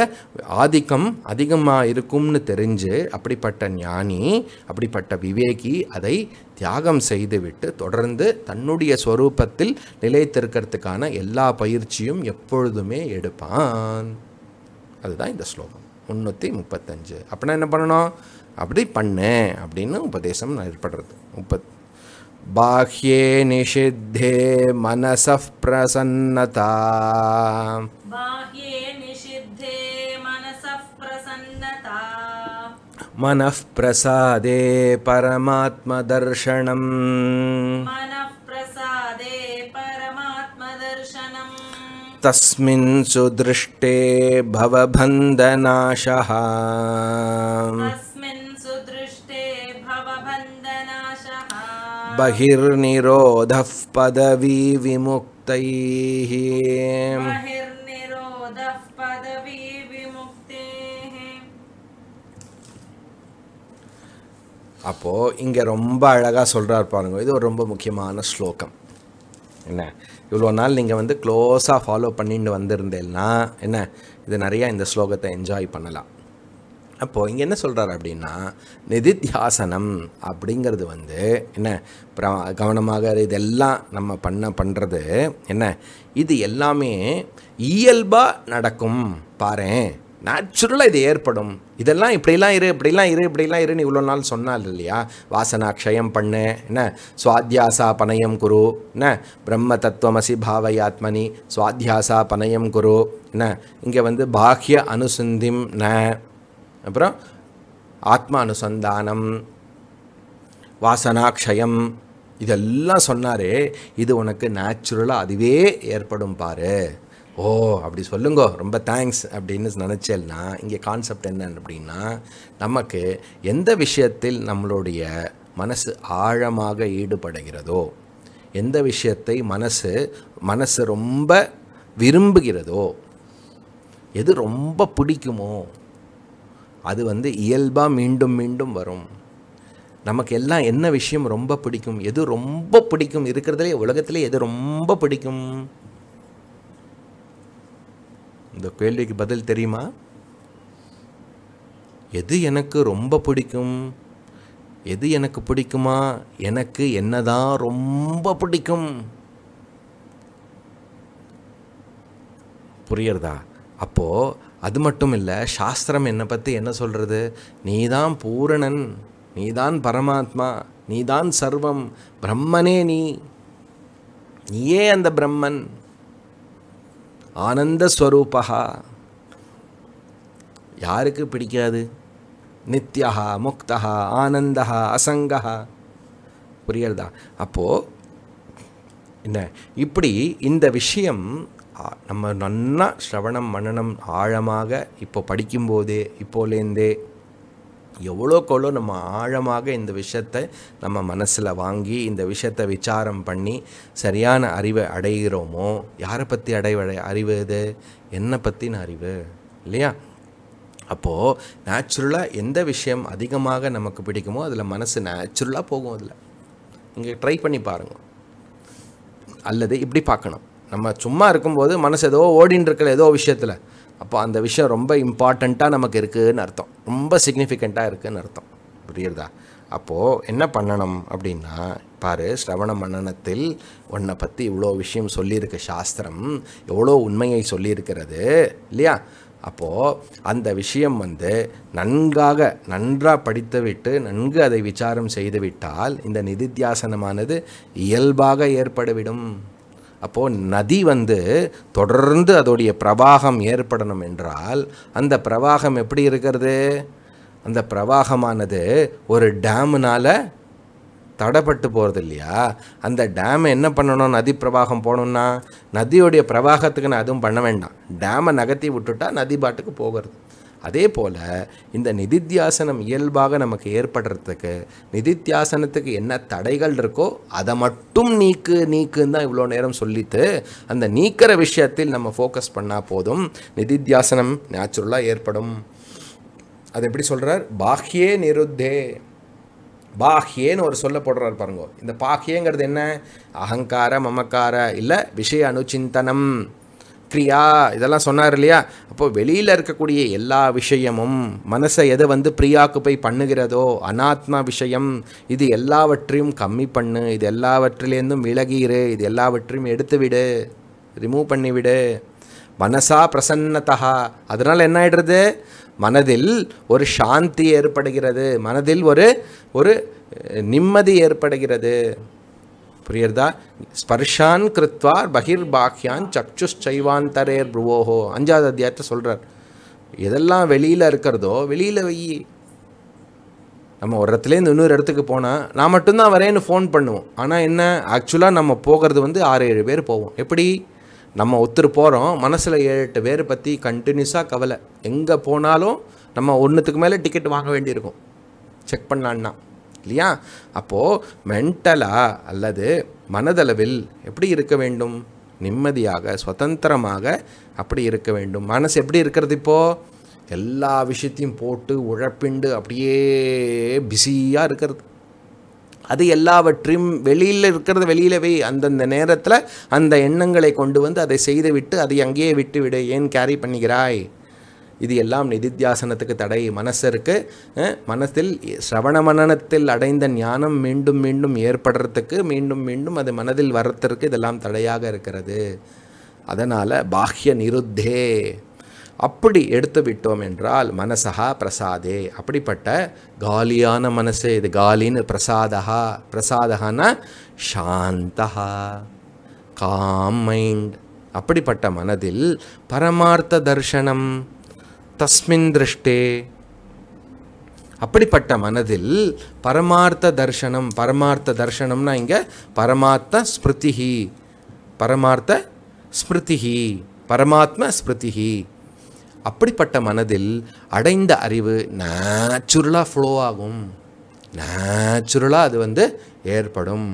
ஆதிக்கம் அதிகமாக இருக்கும்னு தெரிஞ்சு அப்படிப்பட்ட ஞானி அப்படிப்பட்ட விவேகி அதை தியாகம் செய்துவிட்டு தொடர்ந்து தன்னுடைய ஸ்வரூபத்தில் நிலைத்திருக்கிறதுக்கான எல்லா பயிற்சியும் எப்பொழுதுமே எடுப்பான் அதுதான் இந்த ஸ்லோகம் முந்நூற்றி முப்பத்தஞ்சு அப்படின்னா என்ன பண்ணணும் அப்படி பண்ணு அப்படின்னு உபதேசம் ஏற்படுறது முப்பத் பாஹ்யே நிஷித்தே மனசிரசன்னதா பிரசன்னதா மனப்பிரசாதே பரமாத்ம தர்ஷனம் तस्मिन् सुदृष्टे भवबन्धनाशः बहिर्निरोधः पदवी विमुक्तैः அப்போது இங்கே ரொம்ப அழகாக சொல்கிறார் பாருங்க இது ஒரு ரொம்ப முக்கியமான ஸ்லோகம் என்ன இவ்வளோ நாள் நீங்கள் வந்து க்ளோஸாக ஃபாலோ பண்ணிட்டு வந்திருந்தேன்னா என்ன இது நிறையா இந்த ஸ்லோகத்தை என்ஜாய் பண்ணலாம் அப்போது இங்கே என்ன சொல்கிறார் அப்படின்னா நிதித்தியாசனம் அப்படிங்கிறது வந்து என்ன கவனமாக இதெல்லாம் நம்ம பண்ண பண்ணுறது என்ன இது எல்லாமே இயல்பாக நடக்கும் பாரு நேச்சுரலாக இது ஏற்படும் இதெல்லாம் இப்படிலாம் இரு இப்படிலாம் இரு இப்படிலாம் இரு நீ இவ்வளோ நாள் சொன்னால் இல்லையா வாசனா க்ஷயம் பண்ணு என்ன சுவாத்தியாசா பனயம் குரு என்ன பிரம்ம தத்துவமசி பாவயாத்மனி சுவாத்தியாசா பனயம் குரு என்ன இங்கே வந்து பாஹ்ய அனுசந்திம் ந அப்புறம் ஆத்ம அனுசந்தானம் வாசனாக்ஷயம் இதெல்லாம் சொன்னாரே இது உனக்கு நேச்சுரலாக அதுவே ஏற்படும் பாரு ஓ அப்படி சொல்லுங்கோ ரொம்ப தேங்க்ஸ் அப்படின்னு நினச்சேன்னா இங்கே கான்செப்ட் என்ன அப்படின்னா நமக்கு எந்த விஷயத்தில் நம்மளுடைய மனசு ஆழமாக ஈடுபடுகிறதோ எந்த விஷயத்தை மனசு மனசு ரொம்ப விரும்புகிறதோ எது ரொம்ப பிடிக்குமோ அது வந்து இயல்பாக மீண்டும் மீண்டும் வரும் நமக்கு எல்லாம் என்ன விஷயம் ரொம்ப பிடிக்கும் எது ரொம்ப பிடிக்கும் இருக்கிறதுலே உலகத்திலே எது ரொம்ப பிடிக்கும் இந்த கேள்விக்கு பதில் தெரியுமா எது எனக்கு ரொம்ப பிடிக்கும் எது எனக்கு பிடிக்குமா எனக்கு என்னதான் ரொம்ப பிடிக்கும் புரியறதா அப்போது அது மட்டும் இல்லை சாஸ்திரம் என்னை பற்றி என்ன சொல்கிறது நீ தான் பூரணன் நீ தான் பரமாத்மா நீ தான் சர்வம் பிரம்மனே நீ நீயே அந்த பிரம்மன் ஆனந்தஸ்வரூபா யாருக்கு பிடிக்காது நித்யா முக்தா ஆனந்தா அசங்கா புரியறதா அப்போது என்ன இப்படி இந்த விஷயம் நம்ம நன்னா ஸ்ரவணம் மன்னனம் ஆழமாக இப்போ படிக்கும்போதே இப்போலேருந்தே எவ்வளோ நம்ம ஆழமாக இந்த விஷயத்தை நம்ம மனசில் வாங்கி இந்த விஷயத்தை விசாரம் பண்ணி சரியான அறிவை அடைகிறோமோ யாரை பற்றி அடைவடை அறிவு இது என்னை பற்றின அறிவு இல்லையா அப்போது நேச்சுரலாக எந்த விஷயம் அதிகமாக நமக்கு பிடிக்குமோ அதில் மனசு நேச்சுரலாக போகும் அதில் இங்கே ட்ரை பண்ணி பாருங்கள் அல்லது இப்படி பார்க்கணும் நம்ம சும்மா இருக்கும்போது மனசு ஏதோ ஓடின்னு இருக்கல ஏதோ விஷயத்தில் அப்போ அந்த விஷயம் ரொம்ப இம்பார்ட்டண்ட்டாக நமக்கு இருக்குதுன்னு அர்த்தம் ரொம்ப சிக்னிஃபிகண்ட்டாக இருக்குதுன்னு அர்த்தம் புரியுறதா அப்போது என்ன பண்ணணும் அப்படின்னா பாரு ஸ்ரவண மன்னனத்தில் உன்னை பற்றி இவ்வளோ விஷயம் சொல்லியிருக்கு சாஸ்திரம் எவ்வளோ உண்மையை சொல்லியிருக்கிறது இல்லையா அப்போது அந்த விஷயம் வந்து நன்காக நன்றாக படித்துவிட்டு நன்கு அதை விசாரம் செய்துவிட்டால் இந்த நிதித்தியாசனமானது இயல்பாக ஏற்படுவிடும் அப்போது நதி வந்து தொடர்ந்து அதோடைய பிரவாகம் ஏற்படணும் என்றால் அந்த பிரவாகம் எப்படி இருக்கிறது அந்த பிரவாகமானது ஒரு டேமுனால் தடைப்பட்டு போகிறது இல்லையா அந்த டேமை என்ன பண்ணணும் நதி பிரவாகம் போகணுன்னா நதியோடைய பிரவாகத்துக்கு நான் அதுவும் பண்ண வேண்டாம் டேமை நகர்த்தி விட்டுட்டா நதி பாட்டுக்கு போகிறது அதே போல் இந்த நிதித்தியாசனம் இயல்பாக நமக்கு ஏற்படுறதுக்கு நிதித்தியாசனத்துக்கு என்ன தடைகள் இருக்கோ அதை மட்டும் நீக்கு நீக்குன்னு தான் இவ்வளோ நேரம் சொல்லிட்டு அந்த நீக்கிற விஷயத்தில் நம்ம ஃபோக்கஸ் பண்ணால் போதும் நிதித்தியாசனம் நேச்சுரலாக ஏற்படும் அது எப்படி சொல்கிறார் பாஹ்யே நிருத்தே பாஹ்யேன்னு ஒரு சொல்ல போடுறாரு பாருங்க இந்த பாஹ்யேங்கிறது என்ன அகங்கார மமக்கார இல்லை விஷய அனுச்சிந்தனம் கிரியா இதெல்லாம் சொன்னார் இல்லையா அப்போது வெளியில் இருக்கக்கூடிய எல்லா விஷயமும் மனசை எதை வந்து போய் பண்ணுகிறதோ அனாத்மா விஷயம் இது எல்லாவற்றையும் கம்மி பண்ணு இது எல்லாவற்றிலேருந்தும் விலகிடு இது எல்லாவற்றையும் எடுத்து விடு ரிமூவ் பண்ணிவிடு மனசா பிரசன்னதா அதனால் என்ன ஆகிடுறது மனதில் ஒரு சாந்தி ஏற்படுகிறது மனதில் ஒரு ஒரு நிம்மதி ஏற்படுகிறது புரியுறதா ஸ்பர்ஷான் கிருத்வார் பகிர் பாக்யான் சக்ஷுஷ் சைவாந்தரேர் புருவோஹோ அஞ்சாவது அத்தியாயத்தை சொல்கிறார் எதெல்லாம் வெளியில் இருக்கிறதோ வெளியில் வை நம்ம ஒரு இடத்துலேருந்து இன்னொரு இடத்துக்கு போனால் நான் மட்டும்தான் வரேன்னு ஃபோன் பண்ணுவோம் ஆனால் என்ன ஆக்சுவலாக நம்ம போகிறது வந்து ஆறு ஏழு பேர் போவோம் எப்படி நம்ம ஒத்துரு போகிறோம் மனசில் ஏழு எட்டு பேரை பற்றி கண்டினியூஸாக கவலை எங்கே போனாலும் நம்ம ஒன்றுத்துக்கு மேலே டிக்கெட் வாங்க வேண்டியிருக்கும் செக் பண்ணலான்னா இல்லையா அப்போது மென்டலாக அல்லது மனதளவில் எப்படி இருக்க வேண்டும் நிம்மதியாக சுதந்திரமாக அப்படி இருக்க வேண்டும் மனசு எப்படி இருக்கிறது இப்போது எல்லா விஷயத்தையும் போட்டு உழப்பிண்டு அப்படியே பிஸியாக இருக்கிறது அது எல்லாவற்றையும் வெளியில் இருக்கிறது வெளியிலவே அந்தந்த நேரத்தில் அந்த எண்ணங்களை கொண்டு வந்து அதை செய்துவிட்டு அதை அங்கேயே விட்டு விடு ஏன் கேரி பண்ணுகிறாய் இது எல்லாம் நிதித்தியாசனத்துக்கு தடை மனசருக்கு மனத்தில் சிரவண மனனத்தில் அடைந்த ஞானம் மீண்டும் மீண்டும் ஏற்படுறதுக்கு மீண்டும் மீண்டும் அது மனதில் வர்றதற்கு இதெல்லாம் தடையாக இருக்கிறது அதனால் பாஹ்ய நிருத்தே அப்படி எடுத்து விட்டோம் என்றால் மனசா பிரசாதே அப்படிப்பட்ட காலியான மனசு இது காலின்னு பிரசாதா பிரசாதகானா சாந்தகா காம் மைண்ட் அப்படிப்பட்ட மனதில் பரமார்த்த தர்ஷனம் தஸ்மின் திருஷ்டே அப்படிப்பட்ட மனதில் பரமார்த்த தர்ஷனம் பரமார்த்த தர்ஷனம்னா இங்கே பரமார்த்த ஸ்மிருதிஹி பரமார்த்த ஸ்மிருதிஹி பரமாத்ம ஸ்மிருதிஹி அப்படிப்பட்ட மனதில் அடைந்த அறிவு நேச்சுரலாக ஃப்ளோ ஆகும் நேச்சுரலாக அது வந்து ஏற்படும்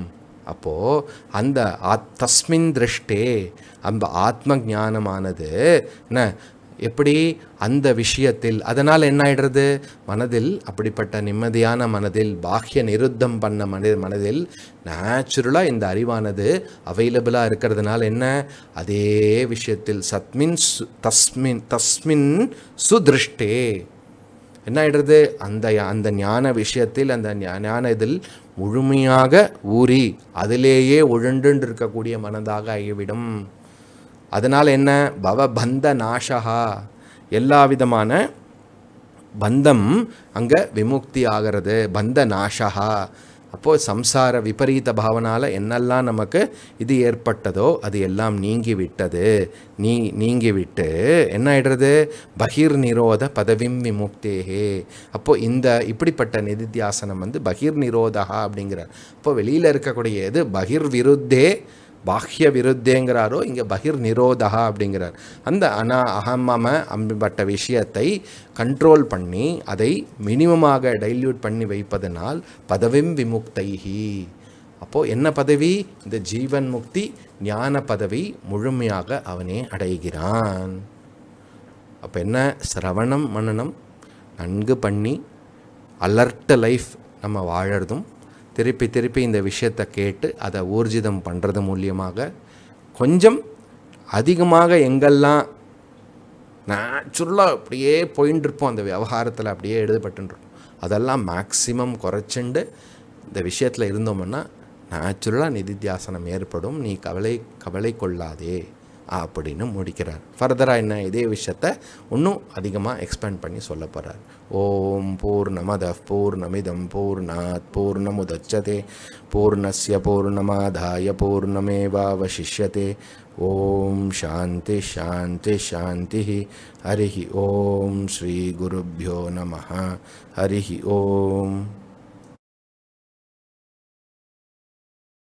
அப்போது அந்த ஆத் தஸ்மின் திருஷ்டே அந்த ஆத்ம ஜானமானது என்ன எப்படி அந்த விஷயத்தில் அதனால் என்ன ஆயிடுறது மனதில் அப்படிப்பட்ட நிம்மதியான மனதில் பாஹ்ய நிருத்தம் பண்ண மனி மனதில் நேச்சுரலாக இந்த அறிவானது அவைலபிளாக இருக்கிறதுனால என்ன அதே விஷயத்தில் சத்மின் சு தஸ்மின் தஸ்மின் சுதிருஷ்டே என்ன ஆயிடுறது அந்த அந்த ஞான விஷயத்தில் அந்த ஞான இதில் முழுமையாக ஊறி அதிலேயே ஒழுண்டு இருக்கக்கூடிய மனதாக ஆகிவிடும் அதனால் என்ன பவ பந்த நாஷகா எல்லா விதமான பந்தம் அங்கே விமுக்தி ஆகிறது பந்த நாஷகா அப்போது சம்சார விபரீத பாவனால் என்னெல்லாம் நமக்கு இது ஏற்பட்டதோ அது எல்லாம் நீங்கி விட்டது நீ நீங்கிவிட்டு என்ன ஆயிடுறது பகிர் நிரோத பதவிம் விமுக்தேகே அப்போது இந்த இப்படிப்பட்ட நிதித்தியாசனம் வந்து பகிர் நிரோதகா அப்படிங்கிறார் அப்போது வெளியில் இருக்கக்கூடிய இது பகிர் விருத்தே பாஹ்ய விருத்தேங்கிறாரோ இங்கே பகிர் நிரோதகா அப்படிங்கிறார் அந்த அனா அகமம அம்பிப்பட்ட விஷயத்தை கண்ட்ரோல் பண்ணி அதை மினிமமாக டைல்யூட் பண்ணி வைப்பதனால் பதவிம் விமுக்தைஹி அப்போது என்ன பதவி இந்த ஜீவன் முக்தி ஞான பதவி முழுமையாக அவனே அடைகிறான் அப்போ என்ன சிரவணம் மன்னனம் நன்கு பண்ணி அலர்ட்ட லைஃப் நம்ம வாழறதும் திருப்பி திருப்பி இந்த விஷயத்தை கேட்டு அதை ஊர்ஜிதம் பண்ணுறது மூலியமாக கொஞ்சம் அதிகமாக எங்கெல்லாம் நேச்சுரலாக அப்படியே போயின்னு அந்த விவகாரத்தில் அப்படியே எழுதப்பட்டுருக்கும் அதெல்லாம் மேக்சிமம் குறைச்சிண்டு இந்த விஷயத்தில் இருந்தோம்னா நேச்சுரலாக நிதித்தியாசனம் ஏற்படும் நீ கவலை கவலை கொள்ளாதே அப்படின்னு முடிக்கிறார் ஃபர்தராக என்ன இதே விஷயத்த இன்னும் அதிகமாக எக்ஸ்பேண்ட் பண்ணி சொல்ல போகிறார் ॐ पूर्णमदः पूर्णमिदं पूर्णात् पूर्णमुदच्छते पूर्णस्य पूर्णमाधाय पूर्णमेवावशिष्यते ॐ शान्तिशान्तिशान्तिः हरिः ॐ श्रीगुरुभ्यो नमः हरिः ॐ